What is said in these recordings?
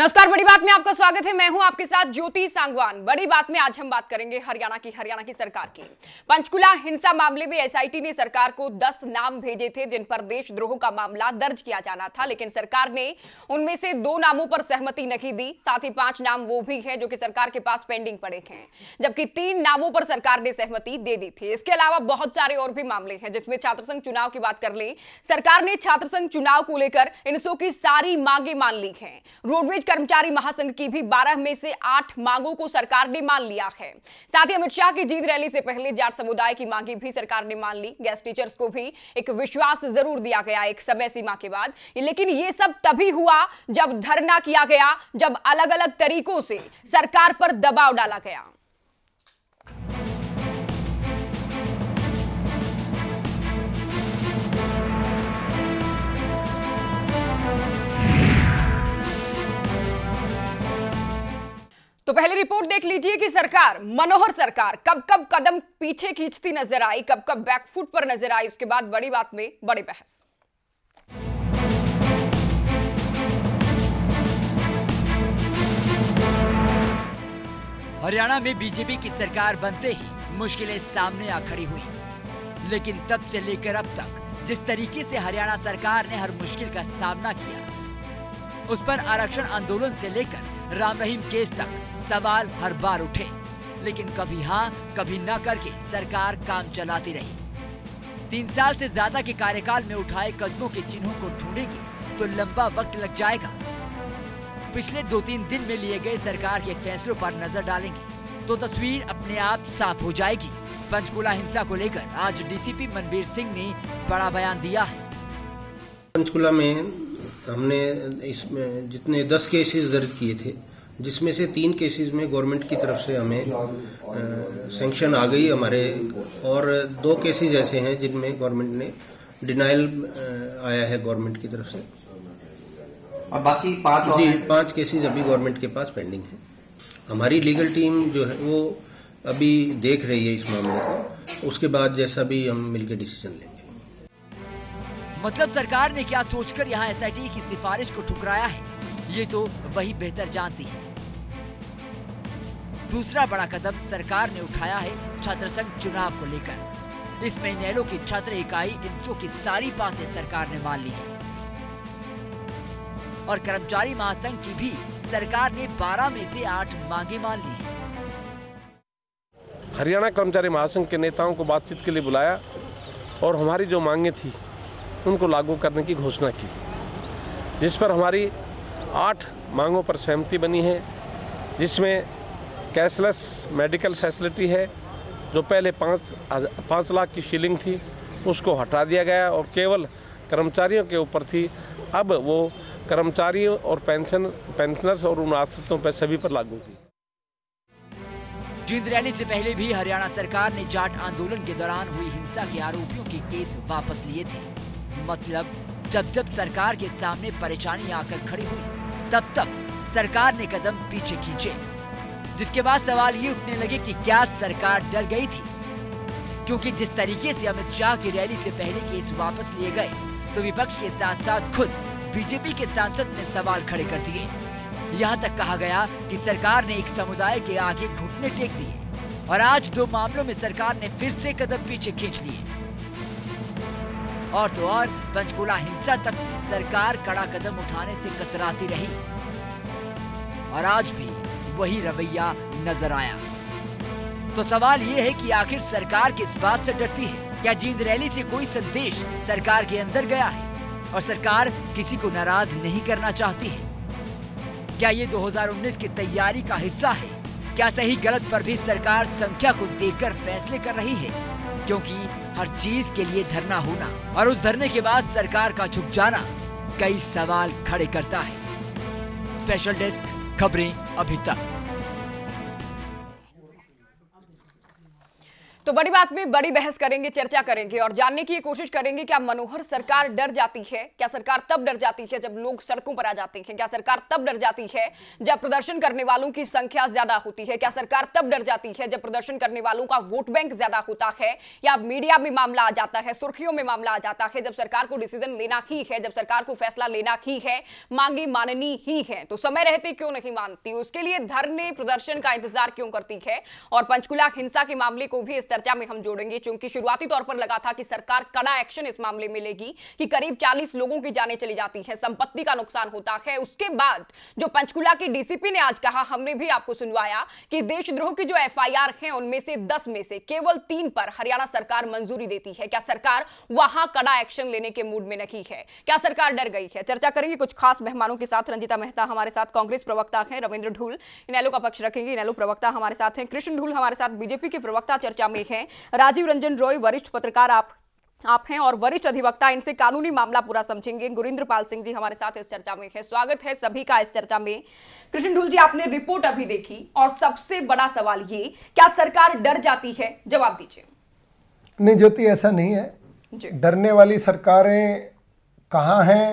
नमस्कार बड़ी बात में आपका स्वागत है मैं हूं आपके साथ ज्योति सांगवान बड़ी बात में आज हम बात करेंगे हरियाणा की हरियाणा की सरकार की पंचकुला हिंसा मामले में एसआईटी ने सरकार को 10 नाम भेजे थे जिन पर देशद्रोह का मामला दर्ज किया जाना था लेकिन सरकार ने उनमें से दो नामों पर सहमति नहीं दी साथ ही पांच नाम वो भी है जो की सरकार के पास पेंडिंग पड़े हैं जबकि तीन नामों पर सरकार ने सहमति दे दी थी इसके अलावा बहुत सारे और भी मामले हैं जिसमें छात्र संघ चुनाव की बात कर ले सरकार ने छात्र संघ चुनाव को लेकर इनसो की सारी मांगे मान ली है रोडवेज कर्मचारी महासंघ की भी 12 में से 8 मांगों को सरकार ने मान लिया है साथ ही अमित शाह की जीत रैली से पहले जाट समुदाय की मांगे भी सरकार ने मान ली गैस टीचर्स को भी एक विश्वास जरूर दिया गया एक समय सीमा के बाद लेकिन ये सब तभी हुआ जब धरना किया गया जब अलग अलग तरीकों से सरकार पर दबाव डाला गया तो पहले रिपोर्ट देख लीजिए कि सरकार मनोहर सरकार कब कब कदम पीछे खींचती नजर आई कब कब बैकफुट पर नजर आई उसके बाद बड़ी बात में बड़ी बहस हरियाणा में बीजेपी की सरकार बनते ही मुश्किलें सामने आ खड़ी हुई लेकिन तब से लेकर अब तक जिस तरीके से हरियाणा सरकार ने हर मुश्किल का सामना किया उस पर आरक्षण आंदोलन से लेकर राम रहीम केस तक सवाल हर बार उठे लेकिन कभी हाँ कभी ना करके सरकार काम चलाती रही तीन साल से ज्यादा के कार्यकाल में उठाए कदमों के चिन्हों को ढूंढेगी तो लंबा वक्त लग जाएगा पिछले दो तीन दिन में लिए गए सरकार के फैसलों पर नजर डालेंगे तो तस्वीर अपने आप साफ हो जाएगी पंचकुला हिंसा को लेकर आज डीसीपी मनबीर सिंह ने बड़ा बयान दिया है पंचकुला में हमने इसमें जितने दस केसेस दर्ज किए थे जिसमें से तीन केसेस में गवर्नमेंट की तरफ से हमें सेंक्शन आ गई हमारे और दो केसेस ऐसे हैं जिनमें गवर्नमेंट ने डिनाइल आया है गवर्नमेंट की तरफ से और बाकी पांच और जी पांच केसेस अभी गवर्नमेंट के पास पेंडिंग है हमारी लीगल टीम जो है वो अभी देख रही है इस मामले को उसके बाद जैसा भी हम मिलकर डिसीजन लेंगे मतलब सरकार ने क्या सोचकर यहाँ एसआईटी की सिफारिश को ठुकराया है ये तो वही बेहतर जानती है दूसरा बड़ा कदम सरकार ने उठाया है छात्र संघ चुनाव को लेकर इसमें इनैलो की छात्र इकाई इनसो की सारी बातें सरकार ने मान ली है और कर्मचारी महासंघ की भी सरकार ने 12 में से 8 मांगे मान ली है हरियाणा कर्मचारी महासंघ के नेताओं को बातचीत के लिए बुलाया और हमारी जो मांगे थी उनको लागू करने की घोषणा की जिस पर हमारी आठ मांगों पर सहमति बनी है जिसमें कैशलेस मेडिकल फैसिलिटी है जो पहले पाँच पाँच लाख की शीलिंग थी उसको हटा दिया गया और केवल कर्मचारियों के ऊपर थी अब वो कर्मचारियों और पेंशन पेंशनर्स और उन आश्रितों पर सभी पर लागू की जींद रैली से पहले भी हरियाणा सरकार ने जाट आंदोलन के दौरान हुई हिंसा के आरोपियों के केस वापस लिए थे मतलब जब जब सरकार के सामने परेशानी आकर खड़ी हुई तब तब सरकार ने कदम पीछे खींचे जिसके बाद सवाल ये उठने लगे कि क्या सरकार डर गई थी क्योंकि जिस तरीके से अमित शाह की रैली से पहले केस वापस लिए गए तो विपक्ष के साथ साथ खुद बीजेपी के सांसद ने सवाल खड़े कर दिए यहाँ तक कहा गया कि सरकार ने एक समुदाय के आगे घुटने टेक दिए और आज दो मामलों में सरकार ने फिर से कदम पीछे खींच लिए और तो और पंचकूला हिंसा तक सरकार कड़ा कदम उठाने से कतराती रही और आज भी वही रवैया नजर आया तो सवाल ये है कि आखिर सरकार किस बात से डरती है क्या जींद रैली से कोई संदेश सरकार के अंदर गया है और सरकार किसी को नाराज नहीं करना चाहती है क्या ये 2019 की तैयारी का हिस्सा है क्या सही गलत पर भी सरकार संख्या को देखकर फैसले कर रही है क्योंकि हर चीज के लिए धरना होना और उस धरने के बाद सरकार का छुप जाना कई सवाल खड़े करता है स्पेशल डेस्क खबरें अभी तक तो बड़ी बात में बड़ी बहस करेंगे चर्चा करेंगे और जानने की कोशिश करेंगे क्या मनोहर सरकार डर जाती है क्या सरकार तब डर जाती है जब लोग सड़कों पर आ जाते हैं क्या सरकार तब डर जाती है जब प्रदर्शन करने वालों की संख्या ज्यादा होती है क्या सरकार तब डर जाती है जब प्रदर्शन करने वालों का वोट बैंक ज्यादा होता है या मीडिया में मामला आ जाता है सुर्खियों में मामला आ जाता है जब सरकार को डिसीजन लेना ही है जब सरकार को फैसला लेना ही है मांगे माननी ही है तो समय रहते क्यों नहीं मानती उसके लिए धरने प्रदर्शन का इंतजार क्यों करती है और पंचकुला हिंसा के मामले को भी इस चर्चा में हम जोड़ेंगे क्योंकि शुरुआती तौर पर लगा था कि सरकार कड़ा एक्शन इस मामले में लेगी कि करीब 40 लोगों की जाने चली जाती है संपत्ति का नुकसान होता है उसके बाद जो पंचकुला की डीसीपी ने आज कहा हमने भी आपको सुनवाया कि देशद्रोह की जो एफ है उनमें से दस में से केवल तीन पर हरियाणा सरकार मंजूरी देती है क्या सरकार वहां कड़ा एक्शन लेने के मूड में नहीं है क्या सरकार डर गई है चर्चा करेंगे कुछ खास मेहमानों के साथ रंजिता मेहता हमारे साथ कांग्रेस प्रवक्ता हैं रविंद्र ढूल इनैलो का पक्ष रखेंगे इनैलो प्रवक्ता हमारे साथ हैं कृष्ण ढूल हमारे साथ बीजेपी के प्रवक्ता चर्चा में आगे हैं राजीव रंजन रॉय वरिष्ठ पत्रकार आप आप हैं और वरिष्ठ अधिवक्ता इनसे कानूनी मामला पूरा समझेंगे गुरिंद्र पाल सिंह जी हमारे साथ इस चर्चा में है स्वागत है सभी का इस चर्चा में कृष्ण ढूल जी आपने रिपोर्ट अभी देखी और सबसे बड़ा सवाल ये क्या सरकार डर जाती है जवाब दीजिए नहीं ज्योति ऐसा नहीं है डरने वाली सरकारें कहाँ हैं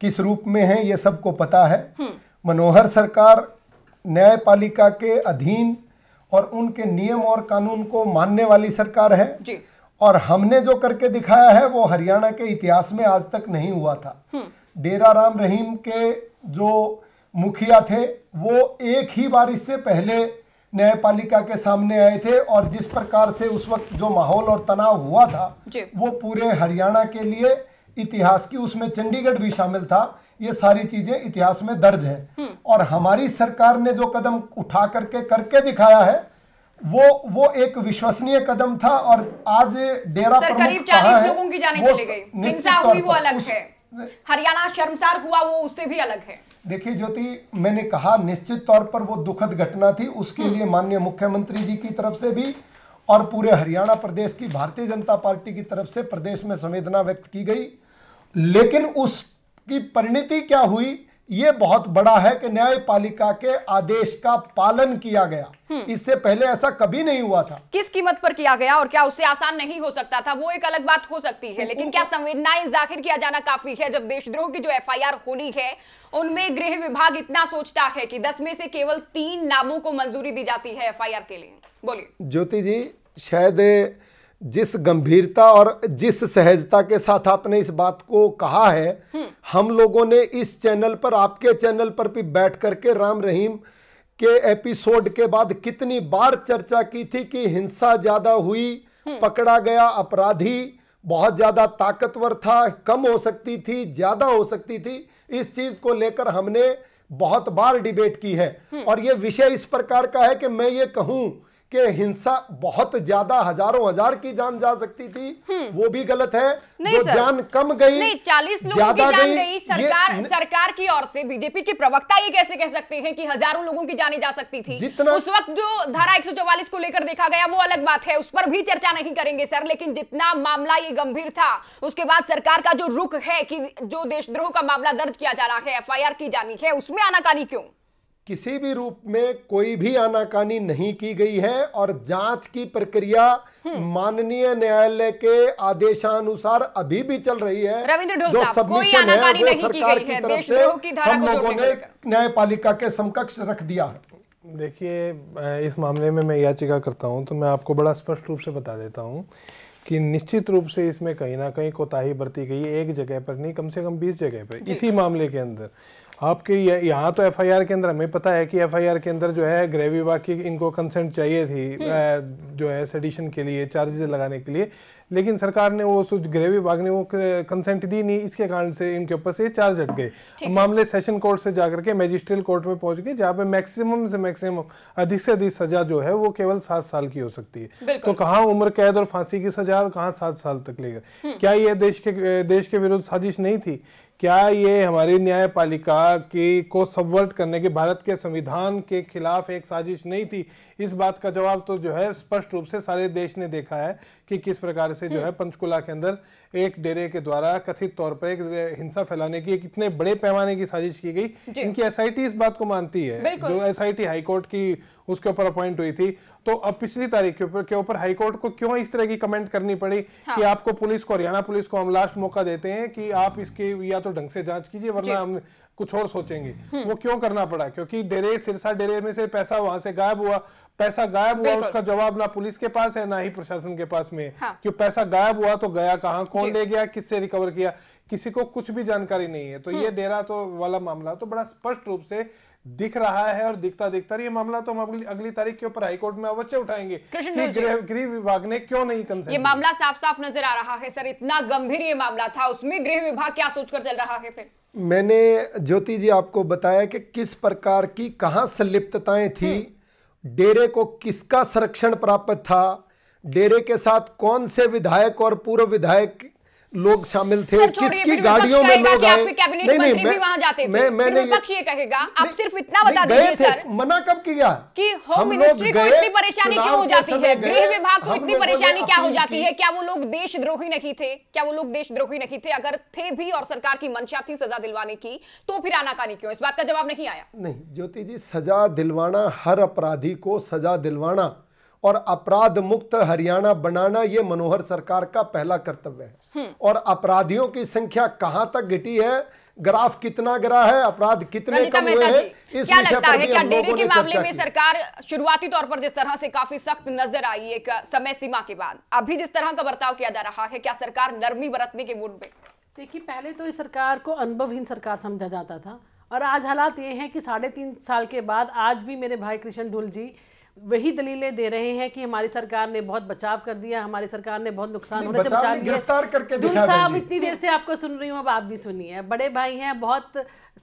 किस रूप में हैं ये सबको पता है हम्म। मनोहर सरकार न्यायपालिका के अधीन और उनके नियम और कानून को मानने वाली सरकार है जी। और हमने जो करके दिखाया है वो हरियाणा के इतिहास में आज तक नहीं हुआ था हम्म। डेरा राम रहीम के जो मुखिया थे वो एक ही बार इससे पहले न्यायपालिका के सामने आए थे और जिस प्रकार से उस वक्त जो माहौल और तनाव हुआ था वो पूरे हरियाणा के लिए इतिहास की उसमें चंडीगढ़ भी शामिल था ये सारी चीजें इतिहास में दर्ज है हम्म। और हमारी सरकार ने जो कदम उठा करके करके दिखाया है वो वो एक विश्वसनीय कदम था और आज डेरा सर करीब चालीस लोगों की जाने चली गई हिंसा हुई वो अलग है हरियाणा शर्मसार हुआ वो उससे भी अलग है देखिए ज्योति मैंने कहा निश्चित तौर पर वो दुखद घटना थी उसके हम्म। लिए माननीय मुख्यमंत्री जी की तरफ से भी और पूरे हरियाणा प्रदेश की भारतीय जनता पार्टी की तरफ से प्रदेश में संवेदना व्यक्त की गई लेकिन उस की परिणति क्या हुई ये बहुत बड़ा है कि न्यायपालिका के आदेश का पालन किया गया हम्म। इससे पहले ऐसा कभी नहीं हुआ था किस कीमत पर किया गया और क्या उससे आसान नहीं हो सकता था वो एक अलग बात हो सकती है लेकिन क्या संवेदनाएं जाहिर किया जाना काफी है जब देशद्रोह की जो एफआईआर होनी है उनमें गृह विभाग इतना सोचता है कि दस में से केवल तीन नामों को मंजूरी दी जाती है एफ के लिए बोलिए ज्योति जी शायद जिस गंभीरता और जिस सहजता के साथ आपने इस बात को कहा है हम्म। हम लोगों ने इस चैनल पर आपके चैनल पर भी बैठ करके राम रहीम के एपिसोड के बाद कितनी बार चर्चा की थी कि हिंसा ज्यादा हुई हम्म। पकड़ा गया अपराधी बहुत ज्यादा ताकतवर था कम हो सकती थी ज्यादा हो सकती थी इस चीज को लेकर हमने बहुत बार डिबेट की है हम्म। और यह विषय इस प्रकार का है कि मैं ये कहूं कि हिंसा बहुत ज्यादा हजारों हजार की जान जा सकती थी हम्म। वो भी गलत है जो जान कम गई नहीं चालीस लोगों की जान गई, गई सरकार ये... सरकार की ओर से बीजेपी के प्रवक्ता ये कैसे कह सकते हैं कि हजारों लोगों की जानी जा सकती थी जितना उस वक्त जो धारा एक को लेकर देखा गया वो अलग बात है उस पर भी चर्चा नहीं करेंगे सर लेकिन जितना मामला ये गंभीर था उसके बाद सरकार का जो रुख है कि जो देशद्रोह का मामला दर्ज किया जा रहा है एफ की जानी है उसमें आनाकानी क्यों किसी भी रूप में कोई भी आनाकानी नहीं की गई है और जांच की प्रक्रिया हम्म। माननीय न्यायालय के आदेशानुसार अभी भी चल रही है जो सबमिशन है वो सरकार की, की तरफ से हम लोगों ने न्यायपालिका के समकक्ष रख दिया है देखिए इस मामले में मैं याचिका करता हूं तो मैं आपको बड़ा स्पष्ट रूप से बता देता हूं कि निश्चित रूप से इसमें कहीं ना कहीं कोताही बरती गई एक जगह पर नहीं कम से कम बीस जगह पर इसी मामले के अंदर आपके यहाँ तो एफआईआर के अंदर हमें पता है कि एफआईआर के अंदर जो है गृह विभाग की इनको कंसेंट चाहिए थी हम्म। जो है सेडिशन के लिए चार्जेस लगाने के लिए लेकिन सरकार ने वो गृह विभाग ने वो कंसेंट दी नहीं इसके कारण से इनके ऊपर से चार्ज हट गए मामले सेशन कोर्ट से जाकर के मजिस्ट्रियल कोर्ट में पहुंच गए जहाँ पे मैक्सिमम से मैक्सिमम अधिक से अधिक सजा जो है वो केवल सात साल की हो सकती है तो कहाँ उम्र कैद और फांसी की सजा और कहाँ सात साल तक लेकर हम्म। क्या ये देश के देश के विरुद्ध साजिश नहीं थी क्या ये हमारी न्यायपालिका की को सबवर्ट करने की भारत के संविधान के खिलाफ एक साजिश नहीं थी इस बात का जवाब तो जो है स्पष्ट रूप से सारे देश ने देखा है कि किस प्रकार से जो है पंचकुला के अंदर एक डेरे के द्वारा कथित तौर पर एक हिंसा फैलाने की कितने बड़े पैमाने की साजिश की गई इनकी एसआईटी इस बात को मानती है जो एसआईटी हाईकोर्ट की उसके ऊपर अपॉइंट हुई थी तो अब पिछली तारीख के ऊपर के ऊपर हाईकोर्ट को क्यों इस तरह की कमेंट करनी पड़ी हाँ। कि आपको पुलिस को हरियाणा पुलिस को हम लास्ट मौका देते हैं कि आप इसके या तो ढंग से जांच कीजिए वरना हम कुछ और सोचेंगे हम्म। वो क्यों करना पड़ा क्योंकि डेरे सिरसा डेरे में से पैसा वहां से गायब हुआ पैसा गायब हुआ उसका जवाब ना पुलिस के पास है ना ही प्रशासन के पास में हाँ। क्यों पैसा गायब हुआ तो गया कहा कौन ले गया किससे रिकवर किया किसी को कुछ भी जानकारी नहीं है तो ये हम्म। डेरा तो वाला मामला तो बड़ा स्पष्ट रूप से दिख रहा है और दिखता दिखता ये मामला तो हम अगली, अगली तारीख के ऊपर हाईकोर्ट में अवश्य उठाएंगे कि गृह विभाग ने क्यों नहीं कंसर्न ये मामला साफ साफ नजर आ रहा है सर इतना गंभीर ये मामला था उसमें गृह विभाग क्या सोचकर चल रहा है फिर मैंने ज्योति जी आपको बताया कि किस प्रकार की कहा संलिप्तताएं थी हम्म। डेरे को किसका संरक्षण प्राप्त था डेरे के साथ कौन से विधायक और पूर्व विधायक लोग शामिल थे किसकी गाड़ियों में लोग आए नहीं नहीं मैं, वहां जाते थे मैं, मैंने विपक्ष ये कहेगा आप सिर्फ इतना बता दीजिए सर मना कब किया कि होम मिनिस्ट्री को इतनी परेशानी क्यों हो जाती है गृह विभाग को इतनी परेशानी क्या हो जाती है क्या वो लोग देशद्रोही नहीं थे क्या वो लोग देशद्रोही नहीं थे अगर थे भी और सरकार की मंशा थी सजा दिलवाने की तो फिर आनाकानी क्यों इस बात का जवाब नहीं आया नहीं ज्योति जी सजा दिलवाना हर अपराधी को सजा दिलवाना और अपराध मुक्त हरियाणा बनाना ये मनोहर सरकार का पहला कर्तव्य है हम्म। और अपराधियों की संख्या कहां तक घटी है ग्राफ कितना गिरा है अपराध कितने कम हुए हैं इस क्या लगता है क्या डेरे के मामले में सरकार शुरुआती तौर पर जिस तरह से काफी सख्त नजर आई एक समय सीमा के बाद अभी जिस तरह का बर्ताव किया जा रहा है क्या सरकार नरमी बरतने के मूड में देखिए पहले तो इस सरकार को अनुभवहीन सरकार समझा जाता था और आज हालात ये हैं कि साढ़े तीन साल के बाद आज भी मेरे भाई कृष्ण ढुल जी वही दलीलें दे रहे हैं कि हमारी सरकार ने बहुत बचाव कर दिया हमारी सरकार ने बहुत नुकसान होने से बचा गिरफ्तार करके साहब इतनी देर से आपको सुन रही हूँ अब आप भी सुनिए बड़े भाई हैं बहुत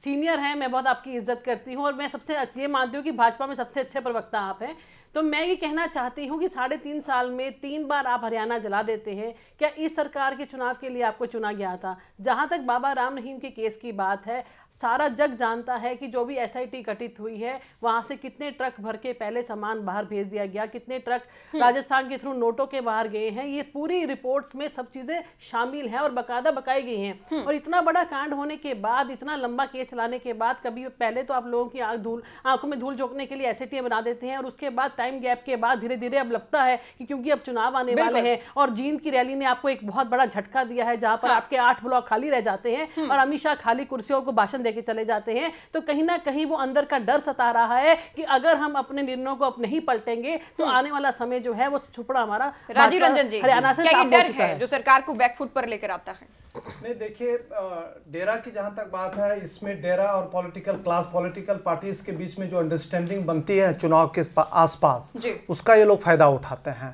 सीनियर हैं मैं बहुत आपकी इज्जत करती हूँ और मैं सबसे ये मानती हूँ कि भाजपा में सबसे अच्छे प्रवक्ता आप हैं तो मैं ये कहना चाहती हूँ कि साढ़े तीन साल में तीन बार आप हरियाणा जला देते हैं क्या इस सरकार के चुनाव के लिए आपको चुना गया था जहाँ तक बाबा राम रहीम के केस की बात है सारा जग जानता है कि जो भी एसआईटी गठित हुई है वहां से कितने ट्रक भर के पहले सामान बाहर भेज दिया गया कितने ट्रक हम्म। राजस्थान के थ्रू नोटों के बाहर गए हैं ये पूरी रिपोर्ट्स में सब चीज़ें शामिल हैं और बकायदा बकाई गई हैं हम्म। और इतना बड़ा कांड होने के बाद इतना लंबा केस चलाने के बाद कभी पहले तो आप लोगों की आँख धूल आंखों में धूल झोंकने के लिए एस बना देते हैं और उसके बाद टाइम गैप के बाद धीरे धीरे अब लगता है कि क्योंकि अब चुनाव आने वाले हैं और जींद की रैली ने आपको एक बहुत बड़ा झटका दिया है जहां पर हाँ। आपके आठ ब्लॉक खाली रह जाते हैं हम्म। और अमित शाह खाली कुर्सियों को भाषण देके चले जाते हैं तो कहीं ना कहीं वो अंदर का डर सता रहा है कि अगर हम अपने निर्णयों को अब नहीं पलटेंगे तो हम्म। आने वाला समय जो है वो छुपड़ा हमारा राजीव रंजन जी हरियाणा से क्या डर है जो सरकार को बैकफुट पर लेकर आता है नहीं देखिए डेरा की जहाँ तक बात है इसमें डेरा और पॉलिटिकल क्लास पॉलिटिकल पार्टीज के बीच में जो अंडरस्टैंडिंग बनती है चुनाव के आसपास उसका ये लोग फायदा उठाते हैं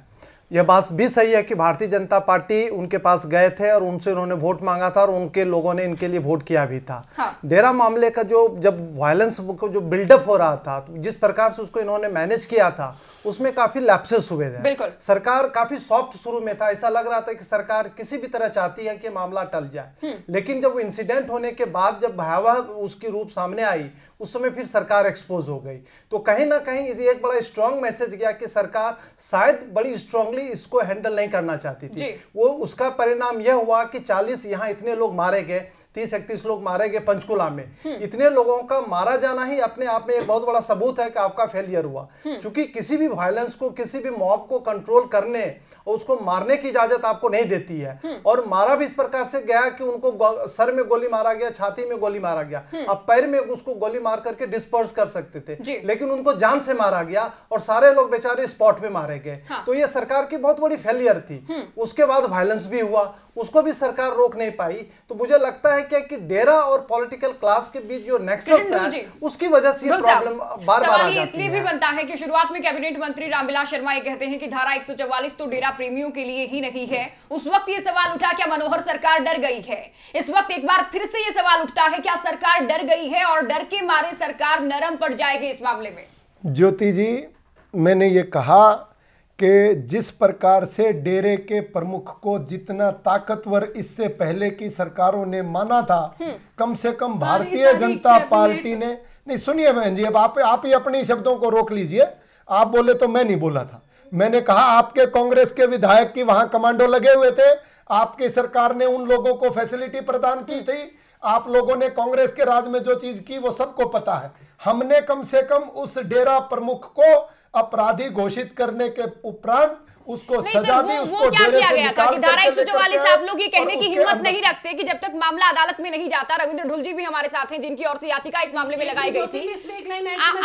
यह बात भी सही है कि भारतीय जनता पार्टी उनके पास गए थे और उनसे उन्होंने वोट मांगा था और उनके लोगों ने इनके लिए वोट किया भी था हाँ। डेरा मामले का जो जब वायलेंस को जो बिल्डअप हो रहा था जिस प्रकार से उसको इन्होंने मैनेज किया था उसमें काफी लैप्सेस हुए थे सरकार काफी सॉफ्ट शुरू में था ऐसा लग रहा था कि सरकार किसी भी तरह चाहती है कि मामला टल जाए हम्म। लेकिन जब इंसिडेंट होने के बाद जब भयावह उसकी रूप सामने आई उस समय फिर सरकार एक्सपोज हो गई तो कहीं ना कहीं इसे एक बड़ा स्ट्रांग मैसेज गया कि सरकार शायद बड़ी स्ट्रांगली इसको हैंडल नहीं करना चाहती थी वो उसका परिणाम यह हुआ कि चालीस यहाँ इतने लोग मारे गए तीस इकतीस लोग मारे गए पंचकुला में हम्म। इतने लोगों का मारा जाना ही अपने आप में एक बहुत बड़ा सबूत है कि आपका फेलियर हुआ हम्म। क्योंकि किसी भी वायलेंस को किसी भी मॉब को कंट्रोल करने और उसको मारने की इजाजत आपको नहीं देती है हम्म। और मारा भी इस प्रकार से गया कि उनको सर में गोली मारा गया छाती में गोली मारा गया अब पैर में उसको गोली मार करके डिस्पर्स कर सकते थे लेकिन उनको जान से मारा गया और सारे लोग बेचारे स्पॉट पे मारे गए हाँ। तो ये सरकार की बहुत बड़ी फेलियर थी उसके बाद वायलेंस भी हुआ उसको भी सरकार रोक नहीं पाई तो मुझे लगता है है क्या कि डेरा और पॉलिटिकल क्लास के बीच जो नेक्सस है उसकी वजह से प्रॉब्लम बार बार आ जाती इसलिए भी बनता है कि शुरुआत में कैबिनेट मंत्री रामविलास शर्मा ये कहते हैं कि धारा 144 तो डेरा प्रेमियों के लिए ही नहीं है उस वक्त ये सवाल उठा क्या मनोहर सरकार डर गई है इस वक्त एक बार फिर से ये सवाल उठता है क्या सरकार डर गई है और डर के मारे सरकार नरम पड़ जाएगी इस मामले में ज्योति जी मैंने ये कहा कि जिस प्रकार से डेरे के प्रमुख को जितना ताकतवर इससे पहले की सरकारों ने माना था हम्म। कम से कम भारतीय जनता पार्टी ने नहीं सुनिए बहन जी अब आप आप ही अपने शब्दों को रोक लीजिए आप बोले तो मैं नहीं बोला था मैंने कहा आपके कांग्रेस के विधायक की वहां कमांडो लगे हुए थे आपकी सरकार ने उन लोगों को फैसिलिटी प्रदान की हम्म। थी आप लोगों ने कांग्रेस के राज में जो चीज की वो सबको पता है हमने कम से कम उस डेरा प्रमुख को अपराधी घोषित करने के उपरांत उसको सजा दी उसको क्या किया गया था कि धारा एक आप लोग ये कहने की हिम्मत नहीं रखते कि जब तक मामला अदालत में नहीं जाता रविंद्र ढुल जी भी हमारे साथ हैं जिनकी और से याचिका इस मामले में लगाई गई थी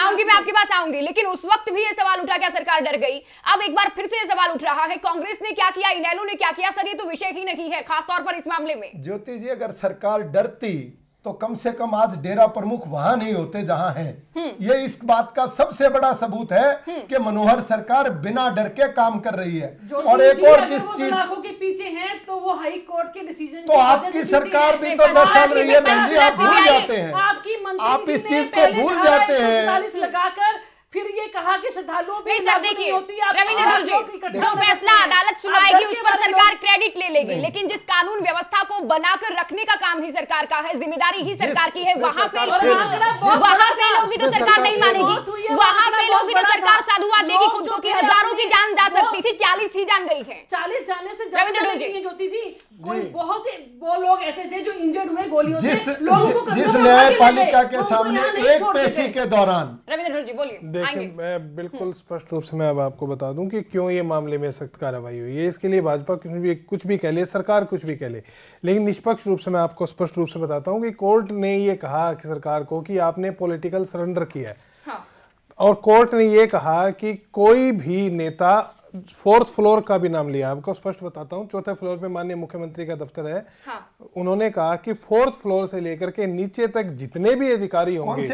आऊंगी मैं आपके पास आऊंगी लेकिन उस वक्त भी ये सवाल उठा क्या सरकार डर गई अब एक बार फिर से ये सवाल उठ रहा है कांग्रेस ने क्या किया इनैलो ने क्या किया सर ये तो विषय ही नहीं है खासतौर पर इस मामले में ज्योति जी अगर सरकार डरती तो कम से कम आज डेरा प्रमुख वहां नहीं होते जहां हैं हम्म। ये इस बात का सबसे बड़ा सबूत है हम्म। कि मनोहर सरकार बिना डर के काम कर रही है और एक और जिस चीज के पीछे हैं तो वो हाई कोर्ट के डिसीजन तो आपकी सरकार भी तो दस साल रही है आप भूल जाते हैं आप इस चीज को भूल जाते हैं लगाकर फिर ये कहा कि श्रद्धालुओं पे सर देखिए रविंद्र जी जो फैसला अदालत सुनाएगी उस पर सरकार क्रेडिट ले लेगी लेकिन जिस कानून व्यवस्था को बनाकर रखने का काम ही सरकार का है जिम्मेदारी ही सरकार की है वहाँ फेल वहाँ फेल होगी तो सरकार नहीं मानेगी वहाँ फेल होगी तो सरकार साधुवाद देगी खुद की हजारों की जान जा सकती थी चालीस ही जान गई है चालीस जाने से रविंद्र ज्योति जी बहुत से वो लोग ऐसे थे जो इंजर्ड हुए गोलियों से लोगों को जिस न्यायपालिका के सामने एक पेशी के दौरान रविंद्र जी बोलिए लेकिन मैं बिल्कुल हम्म। स्पष्ट रूप से मैं अब आपको बता दूं कि क्यों ये मामले में सख्त कार्रवाई हुई है इसके लिए भाजपा कुछ भी कुछ भी कह ले सरकार कुछ भी कह ले लेकिन निष्पक्ष रूप से मैं आपको स्पष्ट रूप से बताता हूँ कि कोर्ट ने ये कहा कि सरकार को कि आपने पॉलिटिकल सरेंडर किया है हाँ। और कोर्ट ने ये कहा कि कोई भी नेता फोर्थ फ्लोर का भी नाम लिया आपको स्पष्ट बताता हूँ चौथे फ्लोर में माननीय मुख्यमंत्री का दफ्तर है हाँ। उन्होंने कहा कि फोर्थ फ्लोर से लेकर के नीचे तक जितने भी अधिकारी होंगे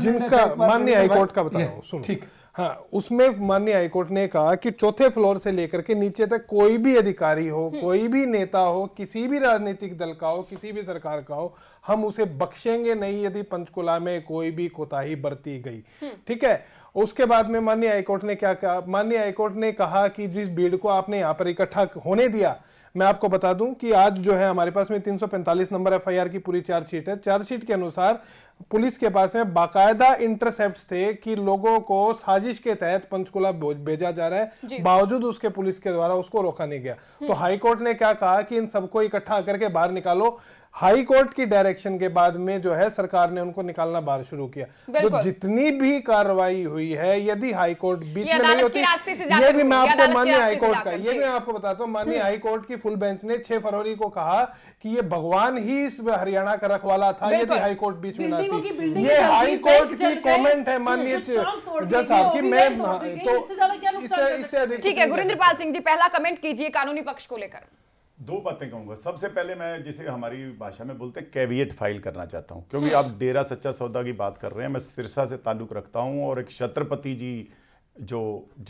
जिनका माननीय हाईकोर्ट का बता रहा सुन ठीक हाँ उसमें माननीय हाईकोर्ट ने कहा कि चौथे फ्लोर से लेकर के नीचे तक कोई भी अधिकारी हो हम्म। कोई भी नेता हो किसी भी राजनीतिक दल का हो किसी भी सरकार का हो हम उसे बख्शेंगे नहीं यदि पंचकुला में कोई भी कोताही बरती गई हम्म। ठीक है उसके बाद में माननीय हाईकोर्ट ने क्या कहा माननीय हाईकोर्ट ने कहा कि जिस भीड़ को आपने यहाँ पर इकट्ठा होने दिया मैं आपको बता दूं कि आज जो है हमारे पास में 345 नंबर एफआईआर की पूरी चार्जशीट है चार्जशीट के अनुसार पुलिस के पास में बाकायदा इंटरसेप्ट थे कि लोगों को साजिश के तहत पंचकुला भेजा जा रहा है बावजूद उसके पुलिस के द्वारा उसको रोका नहीं गया तो हम्म। हाईकोर्ट ने क्या कहा कि इन सबको इकट्ठा करके बाहर निकालो हाई कोर्ट की डायरेक्शन के बाद में जो है सरकार ने उनको निकालना बाहर शुरू किया तो जितनी भी कार्रवाई हुई है यदि हाई कोर्ट बीच में नहीं होती ये भी मैं आपको माननीय हाई कोर्ट का ये भी मैं आपको बताता हूँ माननीय हम्म। हाई कोर्ट की फुल बेंच ने 6 फरवरी को कहा कि ये भगवान ही इस हरियाणा का रखवाला था यदि हाई कोर्ट बीच में ना जाती ये हाई कोर्ट की कमेंट है माननीय तो जज साहब की मैं तो इससे इससे अधिक ठीक है गुरिंद्र पाल सिंह जी पहला कमेंट कीजिए कानूनी पक्ष को लेकर दो बातें कहूंगा सबसे पहले मैं जिसे हमारी भाषा में बोलते हैं कैविएट फाइल करना चाहता हूं क्योंकि आप डेरा सच्चा सौदा की बात कर रहे हैं मैं सिरसा से ताल्लुक़ रखता हूं और एक छत्रपति जी जो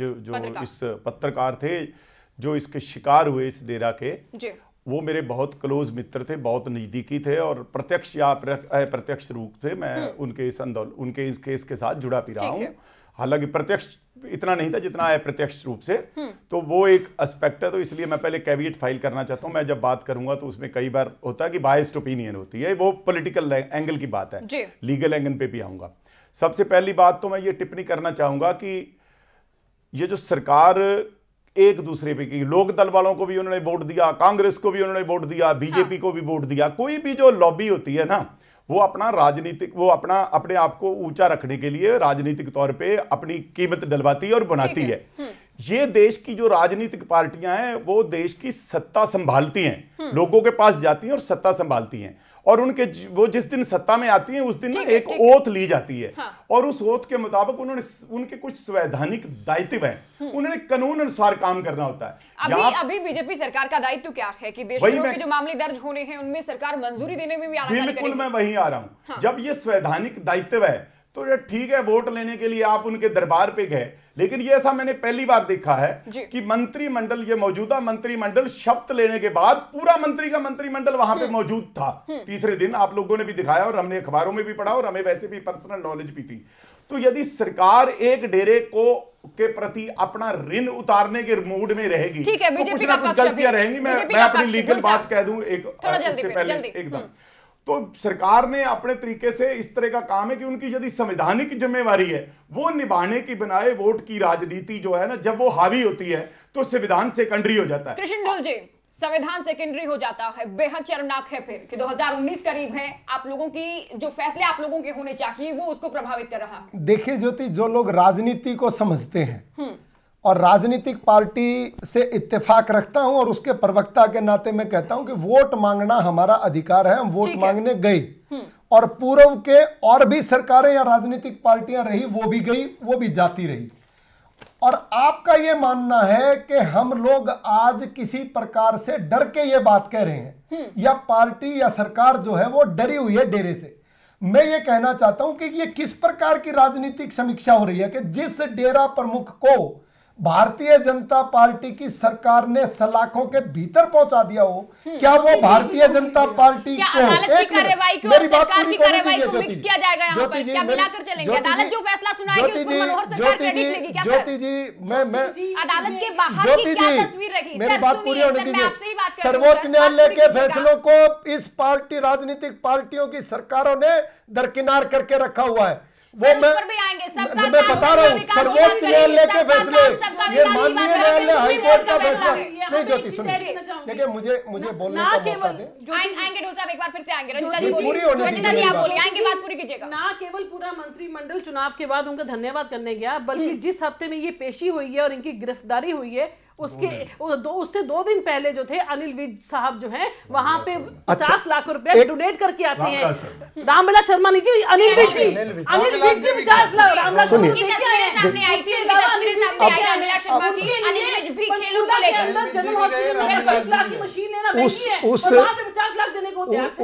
जो जो इस पत्रकार थे जो इसके शिकार हुए इस डेरा के जी। वो मेरे बहुत क्लोज मित्र थे बहुत नज़दीकी थे और प्रत्यक्ष या अप्रत्यक्ष रूप से मैं हम्म। उनके इस आंदोलन उनके इस केस के साथ जुड़ा भी रहा हूँ हालांकि प्रत्यक्ष इतना नहीं था जितना अप्रत्यक्ष रूप से हम्म। तो वो एक एस्पेक्ट है तो इसलिए मैं पहले कैबिनेट फाइल करना चाहता हूँ मैं जब बात करूंगा तो उसमें कई बार होता है कि बायस्ड ओपिनियन होती है वो पॉलिटिकल एंगल की बात है लीगल एंगल पे भी आऊंगा सबसे पहली बात तो मैं ये टिप्पणी करना चाहूंगा कि ये जो सरकार एक दूसरे पे की लोक दल वालों को भी उन्होंने वोट दिया कांग्रेस को भी उन्होंने वोट दिया बीजेपी हाँ। को भी वोट दिया कोई भी जो लॉबी होती है ना वो अपना राजनीतिक वो अपना अपने आप को ऊंचा रखने के लिए राजनीतिक तौर पे अपनी कीमत डलवाती है और बनाती है हम्म। ये देश की जो राजनीतिक पार्टियां हैं वो देश की सत्ता संभालती हैं हम्म। लोगों के पास जाती हैं और सत्ता संभालती हैं और उनके वो जिस दिन सत्ता में आती हैं उस दिन एक ओथ ली जाती है हाँ। और उस ओथ के मुताबिक उन्होंने उनके कुछ संवैधानिक दायित्व हैं हम्म। उन्होंने कानून अनुसार काम करना होता है अभी अभी बीजेपी सरकार का दायित्व क्या है कि देशद्रोह के जो मामले दर्ज होने हैं उनमें सरकार मंजूरी देने में भी बिल्कुल मैं वही आ रहा हूँ हाँ। जब ये संवैधानिक दायित्व है तो ये ठीक है वोट लेने के लिए आप उनके दरबार पे गए लेकिन ये ऐसा मैंने पहली बार देखा है कि मंत्रिमंडल ये मौजूदा मंत्रिमंडल शपथ लेने के बाद पूरा मंत्री का मंत्रिमंडल वहां पे हम्म। मौजूद था हम्म। तीसरे दिन आप लोगों ने भी दिखाया और हमने अखबारों में भी पढ़ा और हमें वैसे भी पर्सनल नॉलेज भी थी तो यदि सरकार एक डेरे को के प्रति अपना ऋण उतारने के मूड में रहेगी ठीक है तो कुछ ना कुछ गलतियां रहेंगी मैं मैं अपनी लीगल बात कह दू एक पहले एकदम हम्म। तो सरकार ने अपने तरीके से इस तरह का काम है कि उनकी यदि संवैधानिक जिम्मेवारी है वो निभाने की बनाए वोट की राजनीति जो है ना जब वो हावी होती है तो संविधान सेकेंडरी हो जाता है कृष्ण जी संविधान सेकेंडरी हो जाता है बेहद चरमनाक है फिर कि 2019 करीब है आप लोगों की जो फैसले आप लोगों के होने चाहिए वो उसको प्रभावित कर रहा देखिए ज्योति जो लोग राजनीति को समझते हैं हम्म। और राजनीतिक पार्टी से इत्तेफाक रखता हूं और उसके प्रवक्ता के नाते मैं कहता हूं कि वोट मांगना हमारा अधिकार है हम वोट मांगने गए हम्म। और पूर्व के और भी सरकारें या राजनीतिक पार्टियां रही वो भी गई वो भी जाती रही और आपका ये मानना है कि हम लोग आज किसी प्रकार से डर के ये बात कह रहे हैं हम्म। या पार्टी या सरकार जो है वो डरी हुई है डेरे से मैं ये कहना चाहता हूं कि ये किस प्रकार की राजनीतिक समीक्षा हो रही है कि जिस डेरा प्रमुख को भारतीय जनता पार्टी की सरकार ने सलाखों के भीतर पहुंचा दिया हो हम्म। क्या वो भारतीय जनता पार्टी को एक मेरी बात की कार्रवाई को ज्योति जी मैं मैं अदालत के बाहर मेरी बात पूरी होने दीजिए सर्वोच्च न्यायालय के फैसलों को इस पार्टी राजनीतिक पार्टियों की सरकारों ने दरकिनार करके रखा हुआ है वो मैं मैं बता रहा हूँ सर्वोच्च न्यायालय के फैसले ये माननीय न्यायालय हाईकोर्ट का फैसला नहीं ज्योति सुनिए देखिए मुझे मुझे बोलने का मौका दे आएंगे डोल साहब एक बार फिर से आएंगे रंजिता जी पूरी रंजिता जी आप बोलिए आएंगे बात पूरी कीजिएगा ना केवल पूरा मंत्रिमंडल चुनाव के बाद उनका धन्यवाद करने गया बल्कि हम्म। जिस हफ्ते में ये पेशी हुई है और इनकी गिरफ्तारी हुई है उसके दो, उससे दो दिन पहले जो थे अनिल विज साहब जो हैं वहां पे पचास अच्छा, लाख रुपए डोनेट करके आते हैं रामबिला शर्मा जी अनिल विज जी अनिल विज जी पचास लाख रामबिला शर्मा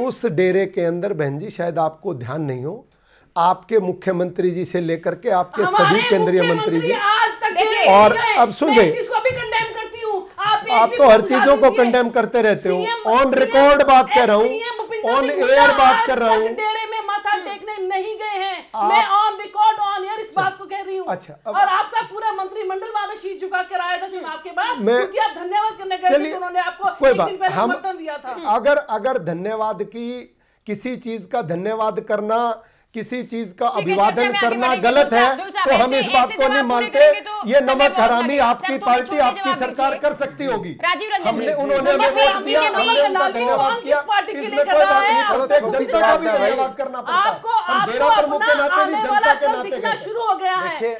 उस डेरे के अंदर बहन जी शायद आपको ध्यान नहीं हो आपके मुख्यमंत्री जी से लेकर के आपके सभी केंद्रीय मंत्री जी और अब सुन गए तो आप तो हर चीजों को कंडेम करते रहते हो ऑन रिकॉर्ड बात कर रहा हूँ ऑन एयर बात कर रहा हूँ नहीं गए हैं मैं ऑन रिकॉर्ड ऑन इस अच्छा। बात को कह रही हूँ अच्छा और आपका पूरा मंत्रिमंडल चुनाव के बाद अगर अगर धन्यवाद की किसी चीज का धन्यवाद करना किसी चीज का अभिवादन करना गलत तो है तो हम इस बात को नहीं मानते तो ये नमक हरामी आपकी पार्टी आपकी सरकार कर सकती होगी हमने उन्होंने तो शुरू हो गया है जी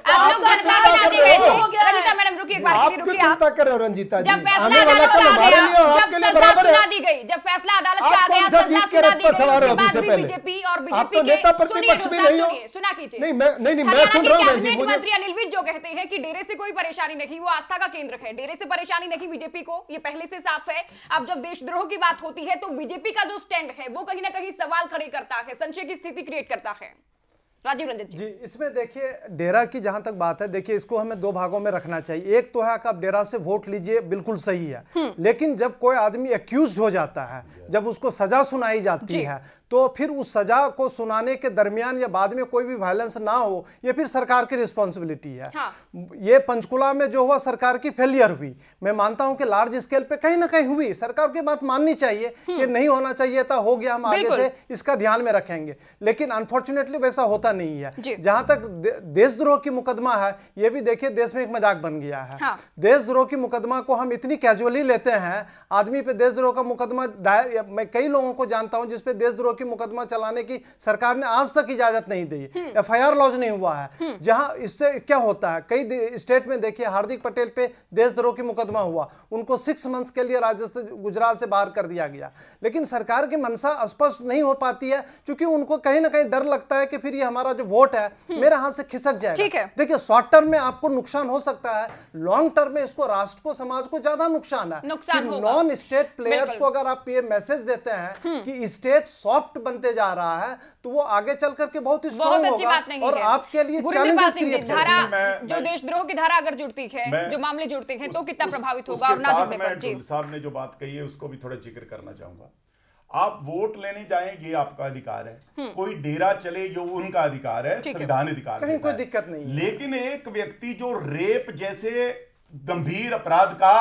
आने वाला कल जब फैसला अदालत आ गया सजा सुना दी गई बीजेपी और बीजेपी के पक्ष में नहीं हो सुना कीजिए नहीं मैं नहीं नहीं मैं सुन रहा हूं मंत्री अनिल विज जो कहते हैं कि डेरे से कोई परेशानी नहीं वो आस्था का केंद्र है डेरे से परेशानी नहीं बीजेपी को ये पहले से साफ है अब जब देशद्रोह की बात होती है तो बीजेपी का जो स्टैंड है वो कहीं ना कहीं सवाल खड़े करता है संशय की स्थिति क्रिएट करता है राजीव रंजन जी इसमें देखिए डेरा की जहां तक बात है देखिए इसको हमें दो भागों में रखना चाहिए एक तो है कि आप डेरा से वोट लीजिए बिल्कुल सही है हम्म। लेकिन जब कोई आदमी एक्यूज हो जाता है जब उसको सजा सुनाई जाती है तो फिर उस सजा को सुनाने के दरमियान या बाद में कोई भी वायलेंस ना हो ये फिर सरकार की रिस्पॉन्सिबिलिटी है हाँ। ये पंचकुला में जो हुआ सरकार की फेलियर हुई मैं मानता हूं कि लार्ज स्केल पे कहीं ना कहीं हुई सरकार की बात माननी चाहिए कि हम्म। नहीं होना चाहिए था हो गया हम आगे से इसका ध्यान में रखेंगे लेकिन अनफॉर्चुनेटली वैसा होता नहीं है जहां तक देशद्रोह की मुकदमा है ये भी देखिए देश में एक मजाक बन गया है हाँ। देशद्रोह की मुकदमा को हम इतनी कैजुअली लेते हैं आदमी पे देशद्रोह का मुकदमा मैं कई लोगों को जानता हूं जिसपे देशद्रोह की की मुकदमा चलाने की सरकार ने आज तक इजाजत नहीं दी हम्म। एफ आई लॉन्च नहीं हुआ है हम्म। जहां इससे क्या होता है कई स्टेट में देखिए हार्दिक पटेल पे देशद्रोह की मुकदमा हुआ उनको सिक्स मंथ्स के लिए राजस्थान गुजरात से बाहर कर दिया गया लेकिन सरकार की मनसा स्पष्ट नहीं हो पाती है क्योंकि उनको कहीं ना कहीं डर लगता है कि फिर ये हमारा जो वोट है हम्म। मेरे हाथ से खिसक जाए देखिए शॉर्ट टर्म में आपको नुकसान हो सकता है लॉन्ग टर्म में इसको राष्ट्र को समाज को ज्यादा नुकसान है नॉन स्टेट प्लेयर्स को अगर आप ये मैसेज देते हैं कि स्टेट सॉफ्ट सॉफ्ट बनते जा रहा है तो वो आगे चल करके बहुत ही स्ट्रॉन्ग होगा और आपके लिए चैलेंजेस क्रिएट धारा जो देशद्रोह की धारा अगर जुड़ती है जो मामले जुड़ते हैं तो कितना प्रभावित होगा और ना जुड़ने पर जी साहब ने जो बात कही है उसको भी थोड़ा जिक्र करना चाहूंगा आप वोट लेने जाएंगे आपका अधिकार है हम्म। कोई डेरा चले जो उनका अधिकार है संविधान अधिकार कहीं कोई दिक्कत नहीं लेकिन एक व्यक्ति जो रेप जैसे गंभीर अपराध का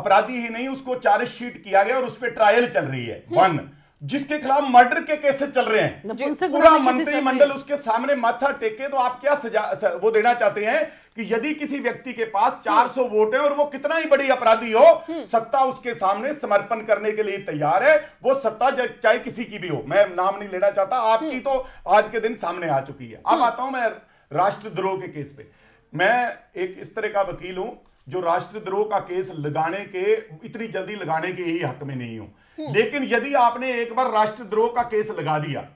अपराधी ही नहीं उसको चार्जशीट किया गया और उस पर ट्रायल चल रही है वन हम्म। जिसके खिलाफ मर्डर के केसेस चल रहे हैं पूरा मंत्रिमंडल उसके सामने माथा टेके तो आप क्या सजा वो देना चाहते हैं कि यदि किसी व्यक्ति के पास 400 हम्म। वोट है और वो कितना ही बड़ी अपराधी हो हम्म। सत्ता उसके सामने समर्पण करने के लिए तैयार है वो सत्ता चाहे किसी की भी हो मैं नाम नहीं लेना चाहता आपकी हम्म। तो आज के दिन सामने आ चुकी है अब आता हूं मैं राष्ट्रद्रोह के केस पे मैं एक इस तरह का वकील हूं जो राष्ट्रद्रोह का केस लगाने के इतनी जल्दी लगाने के ही हक में नहीं हो हम्म। लेकिन यदि आपने एक बार राष्ट्रद्रोह का केस लगा दिया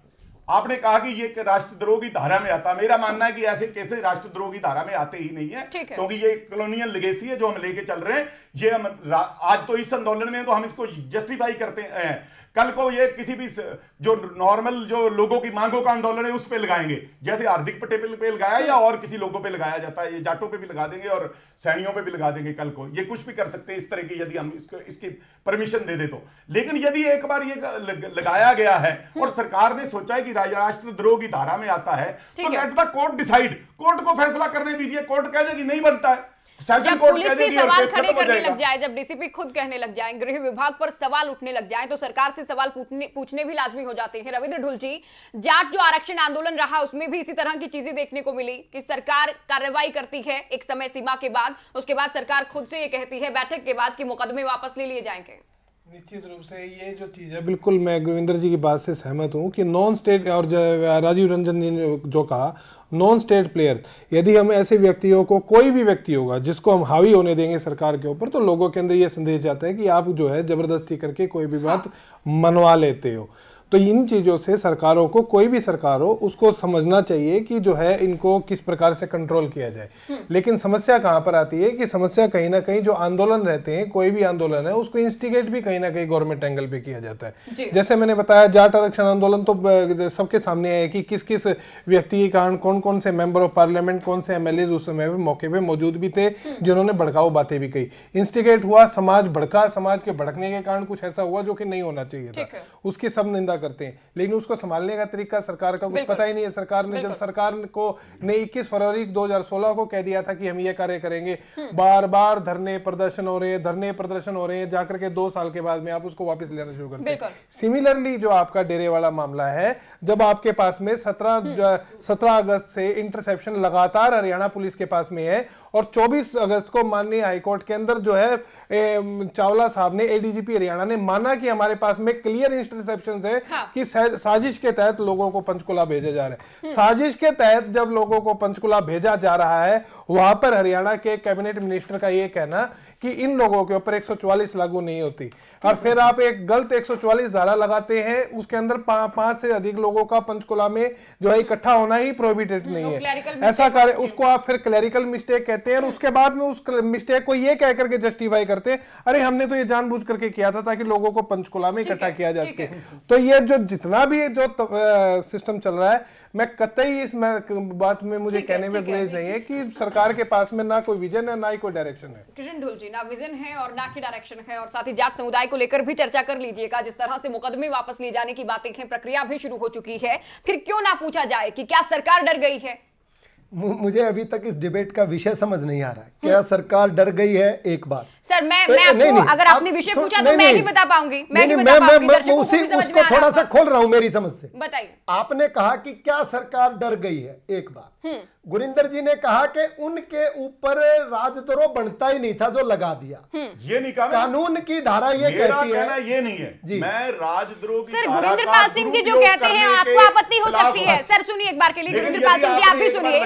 आपने कहा कि ये राष्ट्रद्रोह की धारा में आता मेरा मानना है कि ऐसे कैसे राष्ट्रद्रोह की धारा में आते ही नहीं है क्योंकि ये कॉलोनियल लिगेसी है जो हम लेके चल रहे हैं ये हम आज तो इस आंदोलन में तो हम इसको जस्टिफाई करते हैं कल को ये किसी भी जो नॉर्मल जो लोगों की मांगों का आंदोलन है उस पे लगाएंगे जैसे हार्दिक पटेल पे लगाया या और किसी लोगों पे लगाया जाता है ये जाटों पे भी लगा देंगे और सैनियों पे भी लगा देंगे कल को ये कुछ भी कर सकते हैं इस तरह की यदि हम इसको इसकी परमिशन दे दे तो लेकिन यदि एक बार ये लगाया गया है हम्म। और सरकार ने सोचा है कि राष्ट्र द्रोह की धारा में आता है तो let the court decide court को फैसला करने दीजिए कोर्ट कह देगी नहीं बनता है जब पुलिस से सवाल खड़े करने लग जाए जब डीसीपी खुद कहने लग जाए गृह विभाग पर सवाल उठने लग जाए तो सरकार से सवाल पूछने भी लाजमी हो जाते हैं रविंद्र ढुलजी जाट जो आरक्षण आंदोलन रहा उसमें भी इसी तरह की चीजें देखने को मिली कि सरकार कार्रवाई करती है एक समय सीमा के बाद उसके बाद सरकार खुद से ये कहती है बैठक के बाद की मुकदमे वापस ले लिए जाएंगे निश्चित रूप से ये जो चीज़ है बिल्कुल मैं गोविंदर जी की बात से सहमत हूँ कि नॉन स्टेट और राजीव रंजन जी ने जो कहा नॉन स्टेट प्लेयर यदि हम ऐसे व्यक्तियों को कोई भी व्यक्ति होगा जिसको हम हावी होने देंगे सरकार के ऊपर तो लोगों के अंदर ये संदेश जाता है कि आप जो है ज़बरदस्ती करके कोई भी बात हाँ। मनवा लेते हो तो इन चीज़ों से सरकारों को कोई भी सरकार हो उसको समझना चाहिए कि जो है इनको किस प्रकार से कंट्रोल किया जाए हम्म। लेकिन समस्या कहाँ पर आती है कि समस्या कहीं ना कहीं जो आंदोलन रहते हैं कोई भी आंदोलन है उसको इंस्टिगेट भी कहीं ना कहीं गवर्नमेंट एंगल पे किया जाता है जैसे मैंने बताया जाट आरक्षण आंदोलन तो सबके सामने है कि किस किस व्यक्ति के कारण कौन कौन से मेंबर ऑफ पार्लियामेंट कौन से एमएलए उस समय मौके पर मौजूद भी थे हम्म। जिन्होंने भड़काऊ बातें भी कही इंस्टिगेट हुआ समाज भड़का समाज के भड़कने के कारण कुछ ऐसा हुआ जो कि नहीं होना चाहिए था उसकी सब निंदा करते हैं लेकिन उसको संभालने का तरीका सरकार का कुछ पता ही नहीं है सरकार ने जब सरकार को ने इक्कीस फरवरी 2016 को कह दिया था कि हम ये कार्य करेंगे हम्म। बार बार धरने प्रदर्शन हो रहे हैं धरने प्रदर्शन हो रहे हैं जाकर के दो साल के बाद में आप उसको वापस लेना शुरू करते हैं सिमिलरली जो आपका डेरे वाला मामला है जब आपके पास में सत्रह हम्म। सत्रह अगस्त से इंटरसेप्शन लगातार हरियाणा पुलिस के पास में है और चौबीस अगस्त को माननीय हाईकोर्ट के अंदर जो है चावला साहब ने एडीजीपी हरियाणा ने माना कि हमारे पास में क्लियर इंटरसेप्शन है हाँ। कि साजिश के तहत लोगों को पंचकुला भेजे जा रहे हैं साजिश के तहत जब लोगों को पंचकुला भेजा जा रहा है वहां पर हरियाणा के कैबिनेट मिनिस्टर का ये कहना कि इन लोगों के ऊपर 144 लागू नहीं होती और फिर आप एक गलत 144 धारा लगाते हैं उसके अंदर पा, पांच से अधिक लोगों का पंचकुला में जो है इकट्ठा होना ही प्रोहिबिटेड नहीं है ऐसा कार्य उसको आप फिर क्लैरिकल मिस्टेक कहते हैं और उसके बाद में उस मिस्टेक को ये कहकर के जस्टिफाई करते हैं अरे हमने तो ये जानबूझ करके किया था ताकि लोगों को पंचकुला में इकट्ठा किया जा सके तो ये ये जो जितना भी जो तो, आ, सिस्टम चल रहा है मैं कतई इस मैं, बात में मुझे कहने में गुरेज नहीं है कि सरकार के पास में ना कोई विजन है ना ही कोई डायरेक्शन है किशन ढोल जी ना विजन है और ना ही डायरेक्शन है और साथ ही जाट समुदाय को लेकर भी चर्चा कर लीजिएगा जिस तरह से मुकदमे वापस लिए जाने की बातें हैं प्रक्रिया भी शुरू हो चुकी है फिर क्यों ना पूछा जाए कि क्या सरकार डर गई है मुझे अभी तक इस डिबेट का विषय समझ नहीं आ रहा है क्या हम्म। सरकार डर गई है एक बात सर मैं मैं आपको नहीं, नहीं, अगर आपने विषय पूछा तो मैं नहीं बता पाऊंगी मैं नहीं, नहीं बता मैं, मैं, मैं उसी उसको थोड़ा सा खोल रहा हूँ मेरी समझ से बताइए आपने कहा कि क्या सरकार डर गई है एक बात हम्म। गुरिंदर जी ने कहा कि उनके ऊपर राजद्रोह बनता ही नहीं था जो लगा दिया हम्म। ये नहीं कहा कानून की धारा ये कहती है कहना ये नहीं है जी मैं राजद्रोह सर गुरिंदर पाल सिंह जी जो कहते हैं आपको आपत्ति हो सकती है सर सुनिए एक बार के लिए गुरिंदर पाल सिंह जी आप भी सुनिए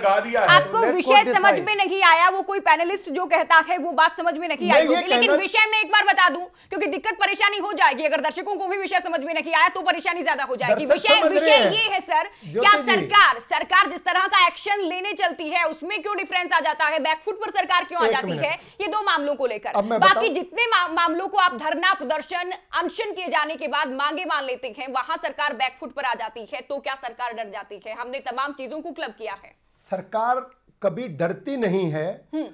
आपको विषय समझ में नहीं आया वो कोई पैनलिस्ट जो कहता है वो बात समझ में नहीं आई लेकिन विषय में एक बार बता दू क्योंकि दिक्कत परेशानी हो जाएगी अगर दर्शकों को भी विषय समझ में नहीं आया तो परेशानी ज्यादा हो जाएगी विषय विषय ये है सर क्या सरकार सरकार जिस तरह का एक्शन लेने महीने चलती है उसमें क्यों डिफरेंस आ जाता है बैकफुट पर सरकार क्यों आ जाती है ये दो मामलों को लेकर बाकी जितने मामलों को आप धरना प्रदर्शन अनशन किए जाने के बाद मांगे मान लेते हैं वहां सरकार बैकफुट पर आ जाती है तो क्या सरकार डर जाती है हमने तमाम चीजों को क्लब किया है सरकार कभी डरती नहीं है हम्म।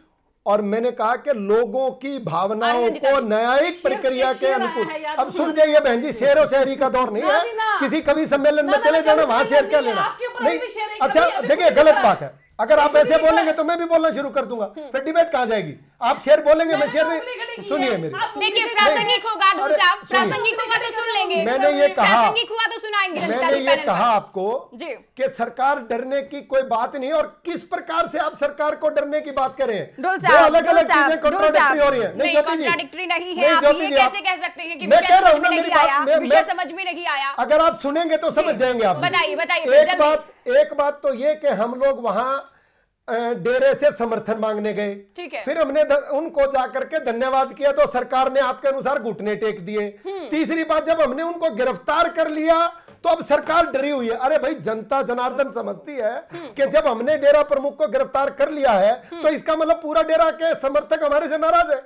और मैंने कहा कि लोगों की भावनाओं को न्यायिक प्रक्रिया के अनुकूल अब सुन जाइए बहन जी शेर और शहरी का दौर नहीं है किसी कवि सम्मेलन में चले जाना वहां शेर क्या लेना नहीं अच्छा देखिए गलत बात है अगर आप ऐसे बोलेंगे तो मैं भी बोलना शुरू कर दूंगा हम्म। फिर डिबेट कहाँ जाएगी आप शेर बोलेंगे मैं शेर सुनिए मेरी देखिए प्रासंगिक प्रासंगिक होगा तो सुन लेंगे मैंने ये कहा हुआ तो सुनाएंगे मैंने ये कहा आपको कि सरकार डरने की कोई बात नहीं और किस प्रकार से आप सरकार को डरने की बात करें दो अलग अलग चीजें कॉन्ट्राडिक्टी हो रही है नहीं कॉन्ट्राडिक्टरी नहीं कैसे कह सकते हैं कि मैं कह रहा हूँ ना मेरी बात समझ में नहीं आया अगर आप सुनेंगे तो समझ जाएंगे आप बताइए बताइए एक बात एक बात तो ये कि हम लोग वहाँ डेरे से समर्थन मांगने गए ठीक है फिर हमने उनको जाकर के धन्यवाद किया तो सरकार ने आपके अनुसार घुटने टेक दिए हम्म। तीसरी बात जब हमने उनको गिरफ्तार कर लिया तो अब सरकार डरी हुई है अरे भाई जनता जनार्दन समझती है हम्म। कि जब हमने डेरा प्रमुख को गिरफ्तार कर लिया है तो हम्म। इसका मतलब पूरा डेरा के समर्थक हमारे से नाराज है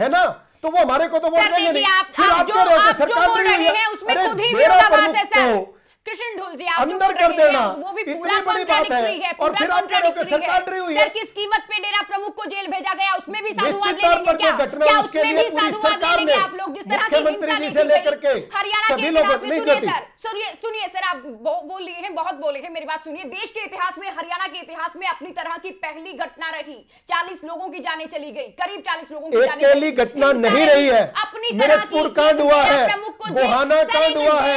है ना तो वो हमारे को तो वोट देंगे नहीं आप, आप जो, आप जो बोल रहे हैं उसमें खुद ही विरोधाभास है सर तो कृष्ण ढोल जी आप अंदर कर देना वो भी पूरा बड़ी बात है और फिर आप कह रहे हो कि सरकार डरी हुई है सर किस कीमत पे डेरा प्रमुख को जेल भेजा गया उसमें भी साधुवाद ले लेंगे क्या क्या उसके लिए पूरी सरकार ने आप लोग जिस तरह की हिंसा देखी के हरियाणा के इतिहास में सुनिए सर सुनिए सुनिए सर आप बोल लिए हैं बहुत बोले हैं मेरी बात सुनिए देश के इतिहास में हरियाणा के इतिहास में अपनी तरह की पहली घटना रही चालीस लोगों की जाने चली गई करीब चालीस लोगों की जाने पहली घटना नहीं रही है अपनी तरह की कांड हुआ है प्रमुख को कांड हुआ है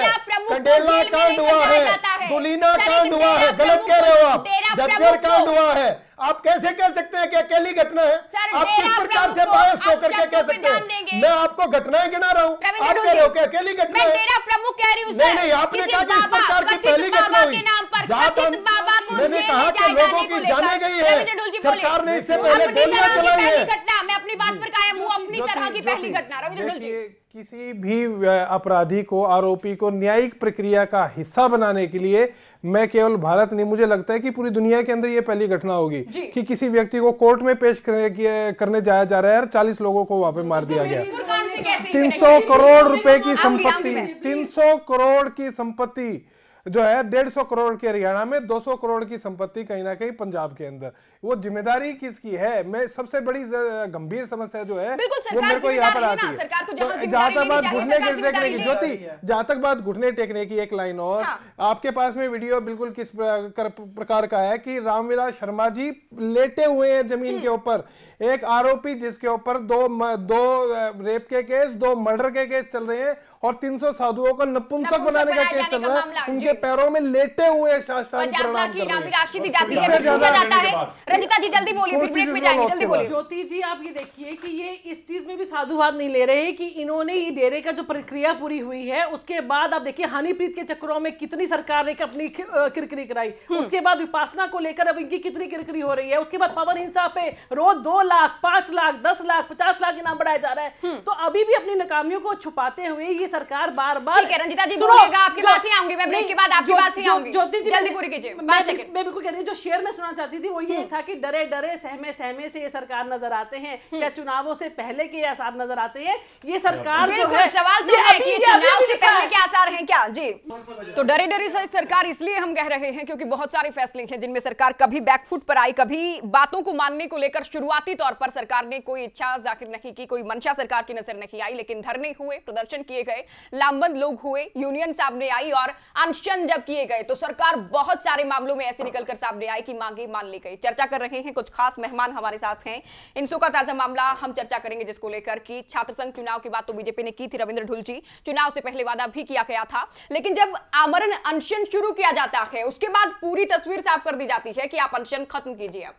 कंडेला कांड कांड हुआ है दुलीना कांड हुआ है गलत कह रहे हो आप जज्जर कांड हुआ है आप कैसे कह सकते हैं कि अकेली घटना है आप किस प्रकार से बायस होकर के कह सकते हैं मैं आपको घटनाएं गिना रहा हूँ आप कह रहे हो कि अकेली घटना है तेरा प्रमुख कह रही हूँ नहीं नहीं आपने कहा कि इस प्रकार की पहली घटना हुई जहाँ पर मैंने कहा कि लोगों की जाने गई है सरकार ने इससे पहले गोलियां चलाई है मैं अपनी बात पर कायम हूँ अपनी तरह की पहली घटना रविंद्र जी किसी भी अपराधी को आरोपी को न्यायिक प्रक्रिया का हिस्सा बनाने के लिए मैं केवल भारत नहीं मुझे लगता है कि पूरी दुनिया के अंदर यह पहली घटना होगी कि किसी व्यक्ति को कोर्ट में पेश करने, करने जाया जा रहा है और चालीस लोगों को वहां पे मार दिया गया तीन सौ करोड़ रुपए की संपत्ति तीन सौ करोड़ की संपत्ति जो है डेढ़ सौ करोड़ की हरियाणा में दो सौ करोड़ की संपत्ति कहीं ना कहीं पंजाब के अंदर वो जिम्मेदारी किसकी है मैं सबसे बड़ी गंभीर समस्या जो है वो मेरे को यहाँ पर आती है तो जहां तक बात घुटने टेकने की ज्योति जहां तक बात घुटने टेकने की एक लाइन और हाँ। आपके पास में वीडियो बिल्कुल किस प्रकार का है कि रामविलास शर्मा जी लेटे हुए हैं जमीन के हम्म। ऊपर एक आरोपी जिसके ऊपर दो दो रेप के केस दो मर्डर के केस चल रहे हैं और 300 साधुओं का नपुंसक बनाने का केस चल रहा है उनके पैरों में लेटे हुए ज्योति जी आप ये देखिए की ये इस चीज में भी साधुवाद नहीं ले रहे की इन्होंने ये डेरे का जो प्रक्रिया पूरी हुई है उसके बाद आप देखिए हनीप्रीत के चक्रों में कितनी सरकार ने अपनी किरकिरी कराई हम्म। उसके बाद विपासना को लेकर अब इनकी कितनी किरकिरी हो रही है उसके बाद पवन हिंसा पे रोज दो लाख पांच लाख दस लाख पचास लाख इनाम बढ़ाया जा रहा है हम्म। तो अभी भी अपनी नाकामियों को छुपाते हुए ये की सरकार बार बार ठीक है रंजिता जी बोलिएगा आपके पास ही आऊंगी मैं ब्रेक के बाद आपके पास ही आऊंगी ज्योति जी जल्दी पूरी कीजिए मैं बिल्कुल कह रही जो शेयर में सुनना चाहती थी वो ये हम्म। था कि डरे डरे सहमे सहमे से ये सरकार नजर आते हैं हम्म। क्या चुनावों से पहले के आसार नजर आते हैं ये सरकार जो है सवाल तो है कि चुनाव से पहले के आसार हैं क्या जी तो डरे डरे से सरकार इसलिए हम कह रहे हैं क्योंकि बहुत सारे फैसले हैं जिनमें सरकार कभी बैकफुट पर आई कभी बातों को मानने को लेकर शुरुआती तौर पर सरकार ने कोई इच्छा जाहिर नहीं की कोई मंशा सरकार की नजर नहीं आई लेकिन धरने हुए प्रदर्शन किए गए गए लामबंद लोग हुए यूनियन सामने आई और अनशन जब किए गए तो सरकार बहुत सारे मामलों में ऐसे निकलकर सामने आई कि मांगे मान ली गई चर्चा कर रहे हैं कुछ खास मेहमान हमारे साथ हैं इनसो का ताजा मामला हम चर्चा करेंगे जिसको लेकर की छात्र संघ चुनाव की बात तो बीजेपी ने की थी रविंद्र ढुल चुनाव से पहले वादा भी किया गया था लेकिन जब आमरण अनशन शुरू किया जाता है उसके बाद पूरी तस्वीर साफ कर दी जाती है कि आप अनशन खत्म कीजिए अब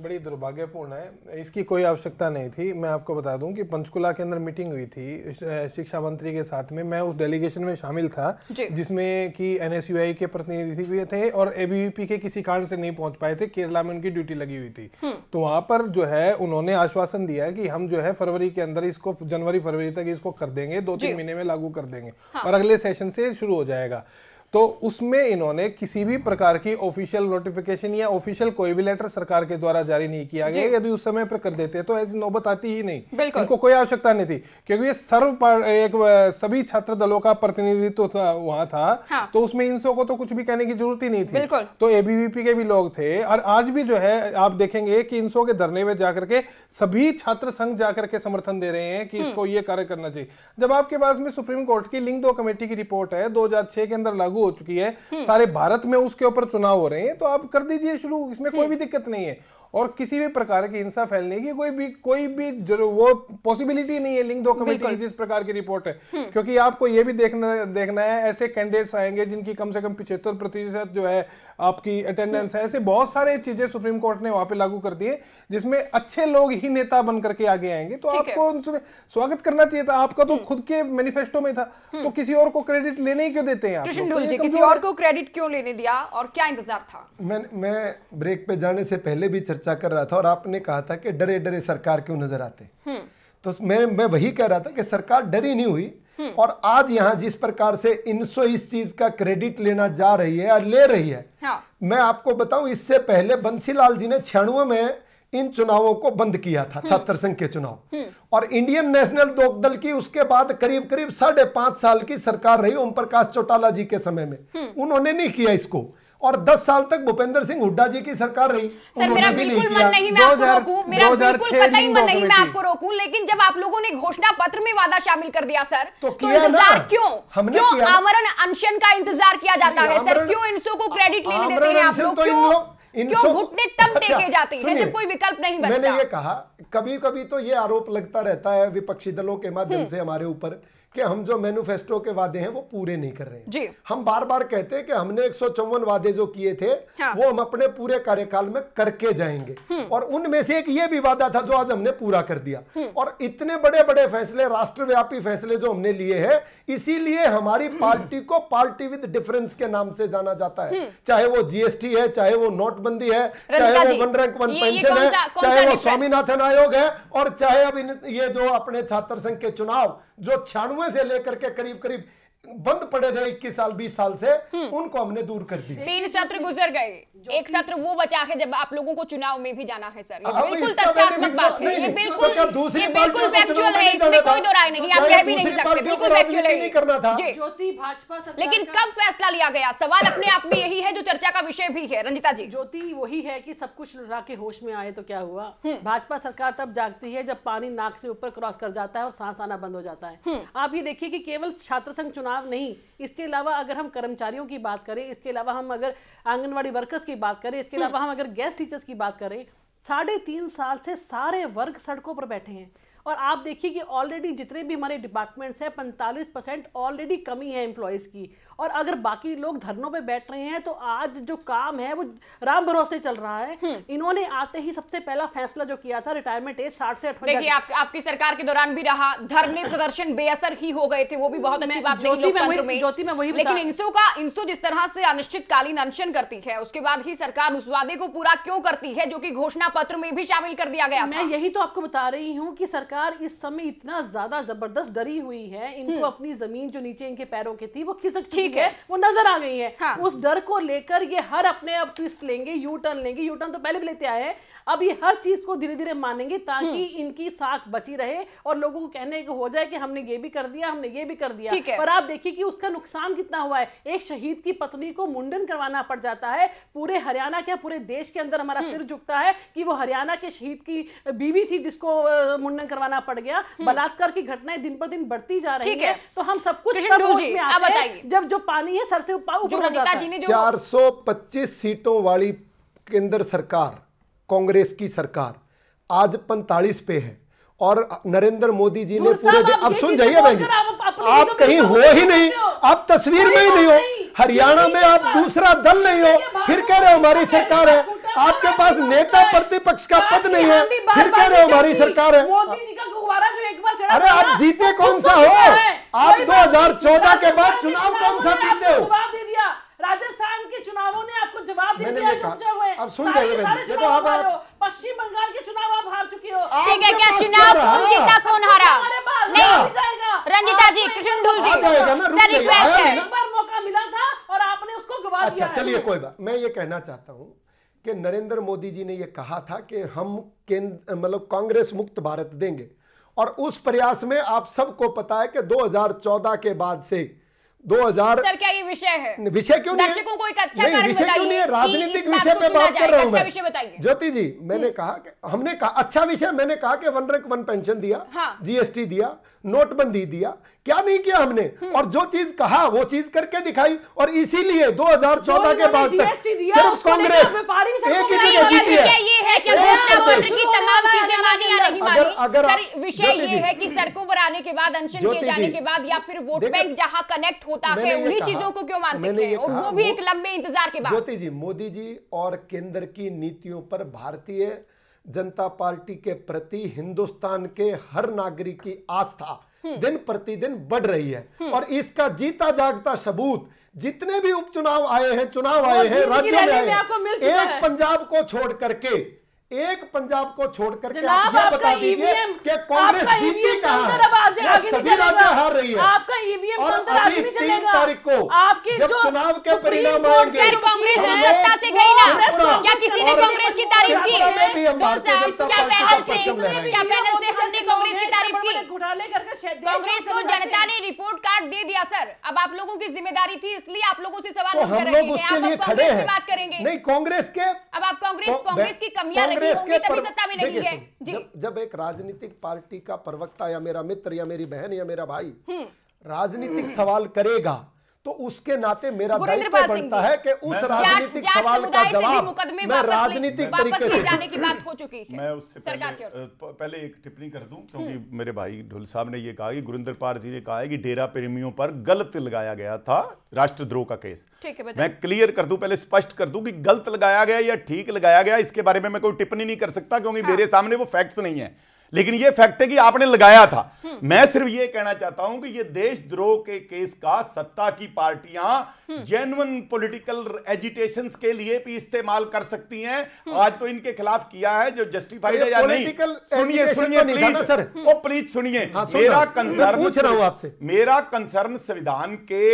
बड़ी दुर्भाग्यपूर्ण है इसकी कोई आवश्यकता नहीं थी मैं आपको बता दूं कि पंचकुला के अंदर मीटिंग हुई थी शिक्षा मंत्री के साथ में मैं उस डेलीगेशन में शामिल था जिसमें कि एन के प्रतिनिधि भी थे और एबीवीपी के किसी कारण से नहीं पहुंच पाए थे केरला में उनकी ड्यूटी लगी हुई थी हम्म। तो वहां पर जो है उन्होंने आश्वासन दिया कि हम जो है फरवरी के अंदर इसको जनवरी फरवरी तक इसको कर देंगे दो तीन महीने में लागू कर देंगे हाँ। और अगले सेशन से शुरू हो जाएगा तो उसमें इन्होंने किसी भी प्रकार की ऑफिशियल नोटिफिकेशन या ऑफिशियल कोई भी लेटर सरकार के द्वारा जारी नहीं किया गया यदि उस समय पर कर देते तो ऐसी नौबत आती ही नहीं इनको कोई आवश्यकता नहीं थी क्योंकि ये सर्व एक सभी छात्र दलों का प्रतिनिधित्व तो वहां था हाँ। तो उसमें इन को तो कुछ भी कहने की जरूरत ही नहीं थी तो एबीवीपी के भी लोग थे और आज भी जो है आप देखेंगे कि इनसो के धरने में जाकर के सभी छात्र संघ जाकर के समर्थन दे रहे हैं कि हम्म। इसको ये कार्य करना चाहिए जब आपके पास में सुप्रीम कोर्ट की लिंग दो कमेटी की रिपोर्ट है दो के अंदर लागू हो चुकी है हम्म। सारे भारत में उसके ऊपर चुनाव हो रहे हैं तो आप कर दीजिए शुरू इसमें कोई भी हम्म। दिक्कत नहीं है और किसी भी प्रकार की हिंसा फैलने की कोई भी कोई भी वो पॉसिबिलिटी नहीं है लिंक दो कमेटी की जिस प्रकार की रिपोर्ट है हम्म। क्योंकि आपको ये भी देखना देखना है ऐसे कैंडिडेट्स आएंगे जिनकी कम से कम पिछहत्तर प्रतिशत जो है आपकी अटेंडेंस हम्म। है ऐसे बहुत सारे चीजें सुप्रीम कोर्ट ने वहां पे लागू कर दिए जिसमें अच्छे लोग ही नेता बन करके आगे आएंगे तो आपको उनसे स्वागत करना चाहिए था आपका तो हम्म। खुद के मैनिफेस्टो में था तो हम्म। किसी और को क्रेडिट लेने ही क्यों देते हैं आप तो तो किसी और को क्रेडिट क्यों लेने दिया और क्या इंतजार था मैं मैं ब्रेक पे जाने से पहले भी चर्चा कर रहा था और आपने कहा था कि डरे डरे सरकार क्यों नजर आते तो मैं मैं वही कह रहा था कि सरकार डरी नहीं हुई हम्म। और आज यहाँ जिस प्रकार से इनसो इस चीज का क्रेडिट लेना जा रही है और ले रही है हाँ। मैं आपको बताऊं इससे पहले बंसीलाल जी ने छियानवे में इन चुनावों को बंद किया था हम्म। छात्र संघ के चुनाव हम्म। और इंडियन नेशनल लोक दल की उसके बाद करीब करीब साढ़े पांच साल की सरकार रही ओम प्रकाश चौटाला जी के समय में उन्होंने नहीं किया इसको और 10 साल तक भूपेंद्र सिंह हुड्डा जी की सरकार रही सर मेरा बिल्कुल मन नहीं मैं आपको रोकूं मेरा बिल्कुल पता ही मन नहीं मैं आपको रोकूं लेकिन जब आप लोगों ने घोषणा पत्र में वादा शामिल कर दिया सर तो, तो इंतजार क्यों हमने क्यों आमरण अनशन का इंतजार किया जाता है सर क्यों इनसो को क्रेडिट लेने देते हैं आप लोग तो क्यों घुटने तब टेके अच्छा, जब कोई विकल्प नहीं बचता मैंने ये कहा कभी कभी तो ये आरोप लगता रहता है विपक्षी दलों के माध्यम हम्म। से हमारे ऊपर कि हम जो मैनुफेस्टो के वादे हैं वो पूरे नहीं कर रहे हैं जी। हम बार बार कहते हैं कि हमने एक वादे जो किए थे हाँ। वो हम अपने पूरे कार्यकाल में करके जाएंगे हम्म। और उनमें से एक ये भी वादा था जो आज हमने पूरा कर दिया हम्म। और इतने बड़े बड़े फैसले राष्ट्रव्यापी फैसले जो हमने लिए हैं इसीलिए हमारी पार्टी को पार्टी विद डिफरेंस के नाम से जाना जाता है चाहे वो जीएसटी है चाहे वो नोट नोटबंदी है चाहे वो वन रैंक वन पेंशन है चाहे वो स्वामीनाथन आयोग है और चाहे अब ये जो अपने छात्र संघ के चुनाव जो छियानवे से लेकर के करीब करीब बंद पड़े थे इक्कीस साल बीस साल से हम्म। उनको हमने दूर कर दिया तीन सत्र गुजर गए एक सत्र वो बचा है जब आप लोगों को चुनाव में भी जाना है सर ये बिल्कुल तथ्यात्मक बात है ये बिल्कुल तो ये बिल्कुल फैक्चुअल है इसमें कोई दो राय नहीं आप कह भी नहीं सकते बिल्कुल फैक्चुअल है करना था ज्योति भाजपा लेकिन कब फैसला लिया गया सवाल अपने आप में यही है जो चर्चा का विषय भी है रंजिता जी ज्योति वही है की सब कुछ लुटा के होश में आए तो क्या हुआ हम्म। भाजपा सरकार तब जागती है जब पानी नाक से ऊपर क्रॉस कर जाता है और सांस आना बंद हो जाता है हम्म। आप ये देखिए की केवल छात्र संघ चुनाव हाँ नहीं इसके अलावा अगर हम कर्मचारियों की बात करें इसके अलावा हम अगर आंगनवाड़ी वर्कर्स की बात करें इसके हम्म। अलावा हम अगर गेस्ट टीचर्स की बात करें साढ़े तीन साल से सारे वर्ग सड़कों पर बैठे हैं और आप देखिए कि ऑलरेडी जितने भी हमारे डिपार्टमेंट्स हैं पैंतालीस परसेंट ऑलरेडी कमी है एम्प्लॉयज़ की और अगर बाकी लोग धरनों पे बैठ रहे हैं तो आज जो काम है वो राम भरोसे चल रहा है हम्म। इन्होंने आते ही सबसे पहला फैसला जो किया था रिटायरमेंट एज साठ से अठवंजा देखिए आप, आपकी सरकार के दौरान भी रहा धरने प्रदर्शन बेअसर ही हो गए थे वो भी हम्म, बहुत अच्छी बात ज्योति में वही लेकिन इंसो का इंसो जिस तरह से अनिश्चितकालीन अनशन करती है उसके बाद ही सरकार उस वादे को पूरा क्यों करती है जो की घोषणा पत्र में भी शामिल कर दिया गया मैं यही तो आपको बता रही हूँ की सरकार इस समय इतना ज्यादा जबरदस्त डरी हुई है इनको हम्म। अपनी जमीन जो नीचे इनके पैरों की थी वो खिसक ठीक है वो नजर आ गई है हाँ। उस डर को लेकर ये हर अपने अब ट्विस्ट लेंगे यू टर्न लेंगे यू टर्न तो पहले भी लेते आए हैं अब ये हर चीज़ को धीरे धीरे मानेंगे ताकि हम्म। इनकी साख बची रहे और लोगों को कहने को हो जाए कि हमने ये भी कर दिया हमने ये भी कर दिया पर आप देखिए कि उसका नुकसान कितना हुआ है एक शहीद की पत्नी को मुंडन करवाना पड़ जाता है पूरे हरियाणा क्या पूरे देश के अंदर हमारा हम्म। सिर झुकता है कि वो हरियाणा के शहीद की बीवी थी जिसको मुंडन करवाना पड़ गया हम्म। बलात्कार की घटनाएं दिन पर दिन बढ़ती जा रही है तो हम सब कुछ जब जो पानी है सर से ऊपर चार सौ पच्चीस सीटों वाली केंद्र सरकार कांग्रेस की सरकार आज पैंतालीस पे है और नरेंद्र मोदी जी ने पूरे अब सुन जाइए बहन जी आप कहीं हो ही नहीं आप तस्वीर में ही नहीं हो हरियाणा में आप दूसरा दल नहीं हो फिर कह रहे हो हमारी सरकार है आपके पास नेता प्रतिपक्ष का पद नहीं है फिर कह रहे हो हमारी सरकार है अरे आप जीते कौन सा हो आप 2014 के बाद चुनाव कौन सा जीते हो राजस्थान के चुनावों ने आपको जवाब दे दिया अब सुन जाइए पश्चिम बंगाल के चुनाव आप हार चुके हो ठीक है क्या चुनाव कौन जीता कौन हारा नहीं हाँ। रंजिता जी कृष्ण ढुल जी सर रिक्वेस्ट है मौका मिला था और आपने उसको गवा अच्छा, दिया चलिए कोई बात मैं ये कहना चाहता हूँ कि नरेंद्र मोदी जी ने यह कहा था कि हम केंद्र मतलब कांग्रेस मुक्त भारत देंगे और उस प्रयास में आप सबको पता है कि 2014 के बाद से दो हजार सर क्या ये विषय है विषय क्यों नहीं दर्शकों को एक अच्छा नहीं, विषय क्यों नहीं है राजनीतिक विषय पे बात कर रहा हूँ अच्छा मैं ज्योति जी मैंने हम्म। कहा हमने कहा अच्छा विषय मैंने कहा कि वन रैंक वन पेंशन दिया हाँ। जीएसटी दिया नोटबंदी दिया क्या नहीं किया हमने हम्म। और जो चीज कहा वो चीज करके दिखाई और इसीलिए 2014 के बाद तक सिर्फ कांग्रेस एक ही जगह जीती है ये है कि घोषणा पत्र की तमाम चीजें मानी या नहीं मानी अगर विषय ये है कि सड़कों पर आने के बाद अनशन किए जाने के बाद या फिर वोट बैंक जहां कनेक्ट होता है उन्हीं चीजों को क्यों मानते हैं और वो भी एक लंबे इंतजार के बाद ज्योति जी मोदी जी और केंद्र की नीतियों पर भारतीय जनता पार्टी के प्रति हिंदुस्तान के हर नागरिक की आस्था हम्म। दिन प्रतिदिन बढ़ रही है हम्म। और इसका जीता जागता सबूत जितने भी उपचुनाव आए हैं चुनाव आए हैं राज्य में आए हैं एक पंजाब को छोड़ करके एक पंजाब को छोड़कर करके आप ये बता दीजिए e कि कांग्रेस जीती e कहाँ सभी राज्य हार रही है आपका ईवीएम e और अभी तीन तारीख को आपके जब चुनाव के परिणाम आएंगे कांग्रेस तो सत्ता से गई ना तो क्या किसी ने कांग्रेस की तारीफ की तो क्या पैनल से क्या पैनल से हमने कांग्रेस की तारीफ की कांग्रेस को तो जनता ने रिपोर्ट कार्ड दे दिया सर अब आप लोगों की जिम्मेदारी थी इसलिए आप लोगों से सवाल हम लोग उसके लिए खड़े हैं बात करेंगे नहीं कांग्रेस के अब आप कांग्रेस कांग्रेस की कमियां कांग्रेस के पर... सत्ता में है जब, जब एक राजनीतिक पार्टी का प्रवक्ता या मेरा मित्र या मेरी बहन या मेरा भाई हम्म। राजनीतिक सवाल करेगा तो उसके नाते मेरा दायित्व बनता है कि उस राजनीतिक सवाल का जवाब मैं राजनीतिक तरीके से जाने की बात हो चुकी है मैं उससे पहले, एक टिप्पणी कर दूं क्योंकि मेरे भाई ढोल साहब ने यह कहा कि गुरिंदर पाल जी ने कहा है कि डेरा प्रेमियों पर गलत लगाया गया था राष्ट्रद्रोह का केस ठीक है मैं क्लियर कर दूं पहले स्पष्ट कर दूं कि गलत लगाया गया या ठीक लगाया गया इसके बारे में मैं कोई टिप्पणी नहीं कर सकता क्योंकि हाँ। मेरे सामने वो फैक्ट्स नहीं है लेकिन ये फैक्ट है कि आपने लगाया था मैं सिर्फ ये कहना चाहता हूं कि ये देशद्रोह के केस का सत्ता की पार्टियां जेनुअन पॉलिटिकल एजिटेशन के लिए भी इस्तेमाल कर सकती हैं आज तो इनके खिलाफ किया है जो जस्टिफाइड है या नहीं तो सुनिए सुनिए प्लीज सर ओ प्लीज सुनिए हाँ, मेरा कंसर्न पूछ रहा हूं आपसे मेरा कंसर्न संविधान के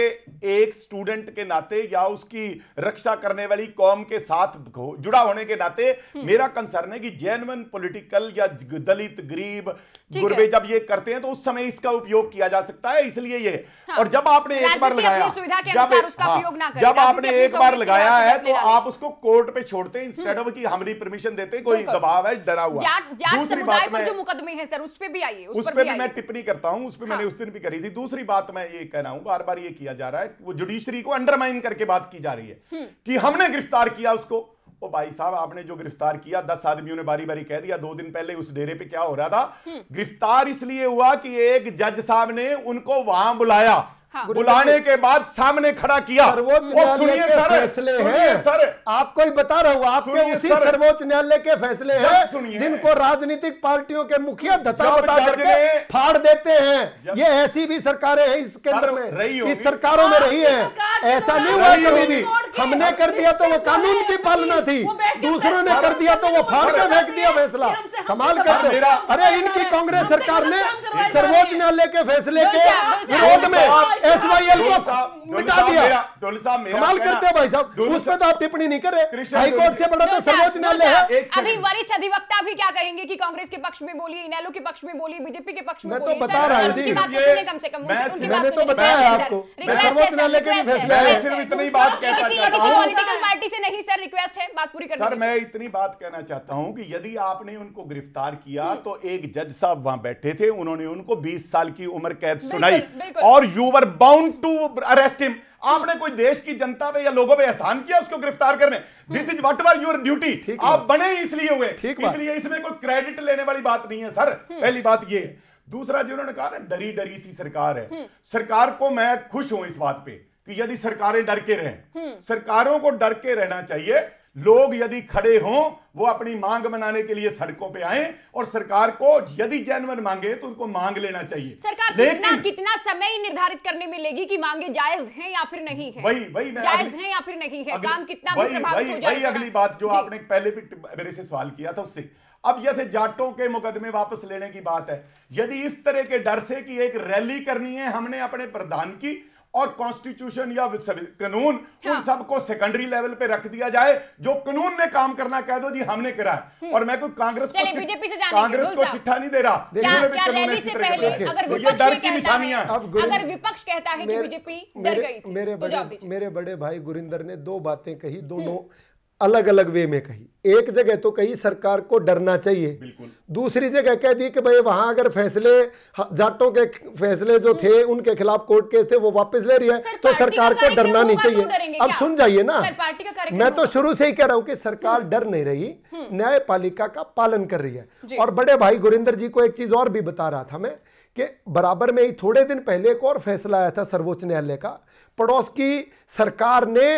एक स्टूडेंट के नाते या उसकी रक्षा करने वाली कौम के साथ जुड़ा होने के नाते मेरा कंसर्न है कि जेनुअन पोलिटिकल या दलित गरीब गुरबे जब ये करते हैं तो उस समय इसका उपयोग किया जा सकता है इसलिए ये हाँ। और जब आपने एक बार लगाया जब हाँ, जब आपने एक बार लगाया है तो आप उसको कोर्ट पे छोड़ते हैं इंस्टेड ऑफ की हमारी परमिशन देते कोई दबाव है डरा हुआ दूसरी बात में जो मुकदमे है सर उस पर भी आइए उस पर मैं टिप्पणी करता हूँ उस पर मैंने हाँ। उस दिन भी करी थी दूसरी बात मैं ये कह रहा हूँ बार बार ये किया जा रहा है वो जुडिशरी को अंडरमाइन करके बात की जा रही है हम्म। कि हमने गिरफ्तार किया उसको ओ भाई साहब आपने जो गिरफ्तार किया दस आदमियों ने बारी बारी कह दिया दो दिन पहले उस डेरे पे क्या हो रहा था हम्म। गिरफ्तार इसलिए हुआ कि एक जज साहब ने उनको वहां बुलाया हाँ। बुलाने के बाद सामने खड़ा किया सर्वोच्च न्यायालय के फैसले हैं सर आपको ही बता रहा हूँ आपके उसी सर्वोच्च न्यायालय के फैसले हैं जिनको राजनीतिक पार्टियों के मुखिया धता बता करके फाड़ देते हैं ये ऐसी भी सरकारें हैं इस केंद्र में इस सरकारों में रही है ऐसा नहीं हुआ कभी भी हमने कर दिया तो वो कानून की पालना थी दूसरों ने कर दिया तो वो फाड़ कर फेंक दिया फैसला कमाल तो कर अरे इनकी कांग्रेस सरकार ने सर्वोच्च न्यायालय के फैसले के विरोध में एस वाई एल को मिटा दिया कमाल करते भाई साहब उसमें तो आप टिप्पणी नहीं कर रहे हाईकोर्ट से बड़ा तो सर्वोच्च न्यायालय है अभी वरिष्ठ अधिवक्ता भी क्या कहेंगे कि कांग्रेस के पक्ष में बोली इनेलो के पक्ष में बोली बीजेपी के पक्ष में तो बोली बता रहा हूं तो मैंने तो बताया आपको सर्वोच्च न्यायालय के फैसले सिर्फ इतनी बात पॉलिटिकल पार्टी से नहीं सर रिक्वेस्ट है बात पूरी सर मैं इतनी बात कहना चाहता हूँ कि यदि आपने उनको गिरफ्तार किया हम्म। तो एक जज साहब वहां बैठे थे उन्होंने उनको 20 साल की उम्र कैद सुनाई और your bound to arrest him आपने कोई देश की जनता पे या लोगों पे एहसान किया उसको गिरफ्तार करने this is what are your duty आप बने इसलिए हुए इसलिए इसमें कोई क्रेडिट लेने वाली बात नहीं है सर हम्म। पहली बात ये दूसरा जो उन्होंने कहा ना डरी डरी सी सरकार है हम्म। सरकार को मैं खुश हूं इस बात पे कि यदि सरकारें डर के रहें हम्म। सरकारों को डर के रहना चाहिए लोग यदि खड़े हों वो अपनी मांग मनाने के लिए सड़कों पे आए और सरकार को यदि जैनवन मांगे तो उनको मांग लेना चाहिए सरकार कितना कितना समय निर्धारित करने में लेगी कि मांगे जायज हैं या फिर नहीं है वही वही जायज हैं या फिर नहीं है काम कितना वही वही वही अगली बात जो आपने पहले भी मेरे से सवाल किया था उससे अब जैसे जाटों के मुकदमे वापस लेने की बात है यदि इस तरह के डर से कि एक रैली करनी है हमने अपने प्रधान की और कॉन्स्टिट्यूशन या कानून हाँ। उन सबको सेकेंडरी लेवल पे रख दिया जाए जो कानून ने काम करना कह दो जी हमने करा है हम्म। और मैं कोई कांग्रेस को कांग्रेस को चिट्ठा नहीं दे रहा तो डर की निशानियां अगर विपक्ष कहता है कि बीजेपी डर गई तो मेरे बड़े भाई गुरिंदर ने दो बातें कही दोनों हम्म। अलग अलग वे में कही एक जगह तो कही सरकार को डरना चाहिए दूसरी जगह कह दी कि भाई वहां अगर फैसले जाटों के फैसले जो थे हम्म। उनके खिलाफ कोर्ट केस थे वो वापस ले रही है सर, तो सरकार को डरना नहीं तो चाहिए अब सुन जाइए ना सर, मैं तो शुरू से ही कह रहा हूँ कि सरकार हम्म। डर नहीं रही हम्म। न्यायपालिका का पालन कर रही है और बड़े भाई गुरिंदर जी को एक चीज और भी बता रहा था मैं कि बराबर में ही थोड़े दिन पहले एक और फैसला आया था सर्वोच्च न्यायालय का पड़ोस की सरकार ने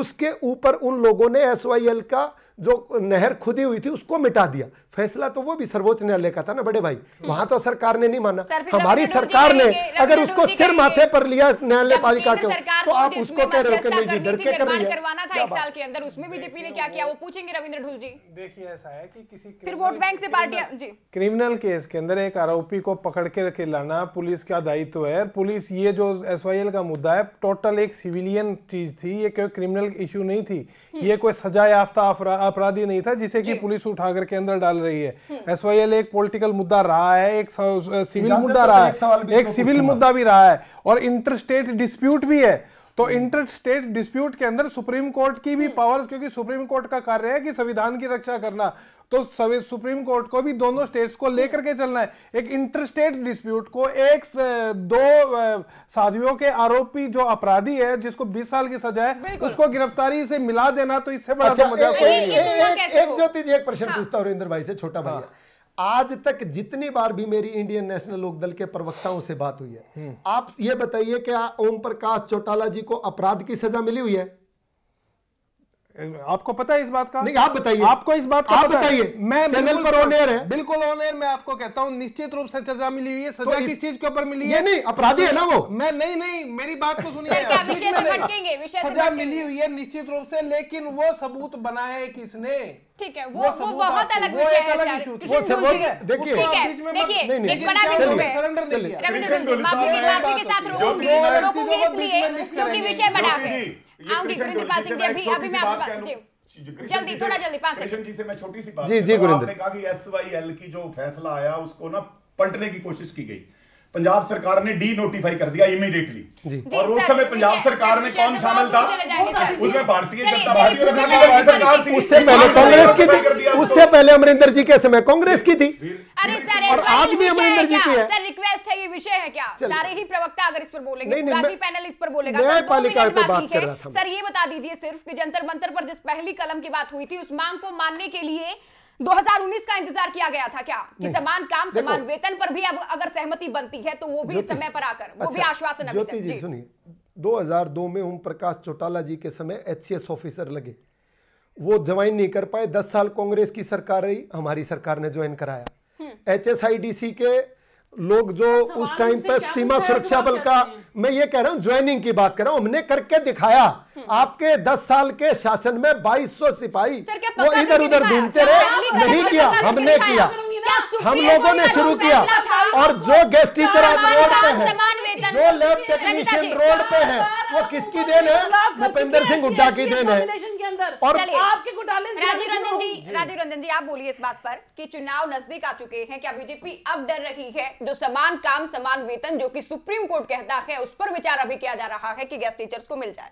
उसके ऊपर उन लोगों ने एस का जो नहर खुदी हुई थी उसको मिटा दिया फैसला तो वो भी सर्वोच्च न्यायालय का था ना बड़े भाई हम्म। वहां तो सरकार ने नहीं माना हमारी सरकार ने अगर उसको सिर माथे पर लिया न्यायालय पालिका के तो आप उसको कह रहे हो कि नहीं जी डर के कर रही है करवाना था एक साल के अंदर उसमें बीजेपी ने क्या किया वो पूछेंगे रविंद्र ढुल जी देखिए ऐसा है कि किसी फिर वोट बैंक से पार्टियां जी क्रिमिनल केस के अंदर एक आरोपी को पकड़ के रखे लाना पुलिस का दायित्व है पुलिस ये जो एस का मुद्दा है टोटल एक सिविलियन चीज थी ये कोई क्रिमिनल इश्यू नहीं थी हम्म। ये कोई सजा याफ्ता अपराधी नहीं था जिसे की पुलिस उठा करके अंदर डाल रही है एस एक पॉलिटिकल मुद्दा रहा है एक सिविल मुद्दा तो रहा है एक सिविल मुद्दा भी रहा है और इंटरस्टेट डिस्प्यूट भी है तो इंटर स्टेट डिस्प्यूट के अंदर सुप्रीम कोर्ट की भी पावर्स हम्म। क्योंकि सुप्रीम कोर्ट का कार्य है कि संविधान की रक्षा करना तो सुप्रीम कोर्ट को भी दोनों स्टेट्स को लेकर के चलना है एक इंटर स्टेट डिस्प्यूट को एक दो साधियों के आरोपी जो अपराधी है जिसको 20 साल की सजा है उसको गिरफ्तारी से मिला देना तो इससे बड़ा अच्छा, तो मजा कोई नहीं है एक ज्योति जी एक प्रश्न हाँ। पूछता हूँ भाई से छोटा हाँ। भाई आज तक जितनी बार भी मेरी इंडियन नेशनल लोकदल के प्रवक्ताओं से बात हुई है हम्म। आप ये बताइए क्या ओम प्रकाश चौटाला जी को अपराध की सजा मिली हुई है आपको पता है इस बात का नहीं आप बताइए आपको इस बात का आप बताइए मैं चैनल पर है बिल्कुल ओनेर मैं आपको कहता हूं निश्चित रूप से सजा मिली हुई है तो सजा तो किस चीज के ऊपर मिली है नहीं अपराधी है ना वो मैं नहीं नहीं मेरी बात को सुनिए सजा मिली हुई है निश्चित रूप से लेकिन वो सबूत बनाया है किसने ठीक है वो वो, बहुत अलग विषय है देखिए मतलब- देखिए एक बड़ा विषय है माफी के साथ इसलिए क्योंकि विषय बड़ा है आऊंगी गुरिंदर पाल सिंह जी अभी अभी मैं आपको जल्दी थोड़ा जल्दी पांच सेकंड जी से मैं छोटी सी बात जी जी गुरिंदर आपने कहा कि एसवाईएल की जो फैसला आया उसको ना पलटने की कोशिश की गई पंजाब सरकार ने डी नोटिफाई कर दिया इमीडिएटली और उस समय पंजाब सरकार में कौन शामिल था उसमें भारतीय जनता पार्टी सरकार थी उससे पहले कांग्रेस की थी उससे पहले अमरिंदर जी के समय कांग्रेस की थी अरे सर और आज भी अमरिंदर जी की है सर रिक्वेस्ट है ये विषय है क्या सारे ही प्रवक्ता अगर इस पर बोलेंगे पैनल इस पर बोलेगा पालिका बात कर रहा था सर ये बता दीजिए सिर्फ कि जंतर मंतर पर जिस पहली कलम की बात हुई थी उस मांग को मानने के लिए 2019 का इंतजार किया गया था क्या कि समान काम समान वेतन पर भी अब अगर सहमति बनती है तो वो भी समय पर आकर वो भी अच्छा, आश्वासन ज्योति जी सुनिए 2002 में ओम प्रकाश चौटाला जी के समय एचसीएस ऑफिसर लगे वो ज्वाइन नहीं कर पाए दस साल कांग्रेस की सरकार रही हमारी सरकार ने ज्वाइन कराया हम्म। एच के लोग जो तो उस टाइम पर सीमा सुरक्षा बल का मैं ये कह रहा हूँ ज्वाइनिंग की बात कर रहा हूँ हमने करके दिखाया हम्म। आपके 10 साल के शासन में 2200 सिपाही वो इधर उधर घूमते रहे नहीं किया हमने किया हम लोगों ने शुरू किया और जो गेस्ट टीचर आज रोड पे हैं जो लैब टेक्नीशियन रोड पे हैं वो किसकी देन है भूपेंद्र सिंह हुड्डा की देन है और आपके घोटाले राजीव रंजन जी राजीव रंजन जी आप बोलिए इस बात पर कि चुनाव नजदीक आ चुके हैं क्या बीजेपी अब डर रही है जो समान काम समान वेतन जो कि सुप्रीम कोर्ट कहता है उस पर विचार अभी किया जा रहा है कि गेस्ट टीचर्स को मिल जाए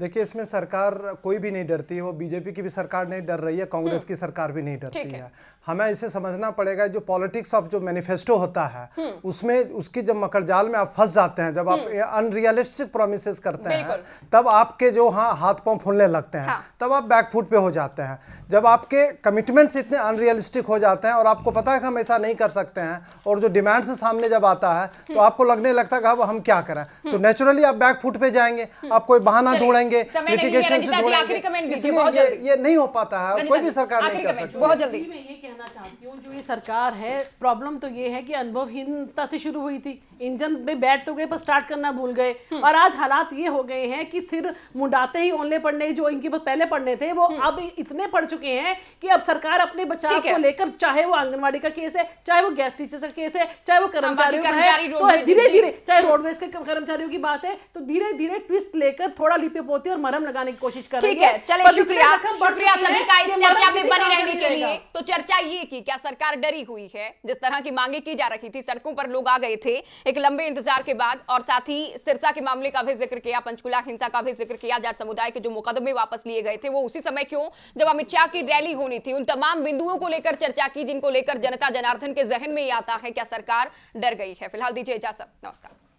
देखिए इसमें सरकार कोई भी नहीं डरती है वो बीजेपी की भी सरकार नहीं डर रही है कांग्रेस हम्म। की सरकार भी नहीं डरती है हमें इसे समझना पड़ेगा जो पॉलिटिक्स ऑफ जो मैनिफेस्टो होता है हम्म। उसमें उसकी जब मकरजाल में आप फंस जाते हैं जब आप अनरियलिस्टिक हम्म। प्रोमिस करते हैं तब आपके जो हाँ हाथ पाँव फूलने लगते हैं हाँ। तब आप बैकफुट पे हो जाते हैं जब आपके कमिटमेंट्स इतने अनरियलिस्टिक हो जाते हैं और आपको पता है कि हम ऐसा नहीं कर सकते हैं और जो डिमांड्स सामने जब आता है तो हम्म। आपको लगने लगता है कि हम क्या करें तो नेचुरली आप बैकफुट पे जाएंगे आप कोई बहाना ढूंढेंगे लिटिगेशन से ढूंढेंगे इसलिए ये नहीं हो पाता है कोई भी सरकार नहीं कर सकती कहना चाहती हूँ जो ये सरकार है प्रॉब्लम तो ये है कि अनुभवहीनता से शुरू हुई थी इंजन में बैठ तो गए पर स्टार्ट करना भूल गए हम्म। और आज हालात ये हो गए हैं कि सिर मुंडाते ही ओनले पढ़ने जो इनके पास पहले पढ़ने थे वो हम्म। अब इतने पढ़ चुके हैं कि अब सरकार अपने बचाव को लेकर चाहे वो आंगनबाड़ी का केस है चाहे वो गैस टीचर का केस है चाहे वो कर्मचारी का है तो धीरे धीरे चाहे रोडवेज के कर्मचारियों की बात है तो धीरे धीरे ट्विस्ट लेकर थोड़ा लिपे पोते और मरम लगाने की कोशिश कर ठीक है चले शुक्रिया शुक्रिया सभी का इस चर्चा में बने रहने के लिए तो चर्चा ये कि क्या सरकार डरी हुई है जिस तरह की मांगे की जा रही थी सड़कों पर लोग आ गए थे एक लंबे इंतजार के बाद और साथ ही सिरसा के मामले का भी जिक्र किया पंचकुला हिंसा का भी जिक्र किया जाट समुदाय के जो मुकदमे वापस लिए गए थे वो उसी समय क्यों जब अमित शाह की रैली होनी थी उन तमाम बिंदुओं को लेकर चर्चा की जिनको लेकर जनता जनार्दन के जहन में ही आता है क्या सरकार डर गई है फिलहाल दीजिए इजाजत नमस्कार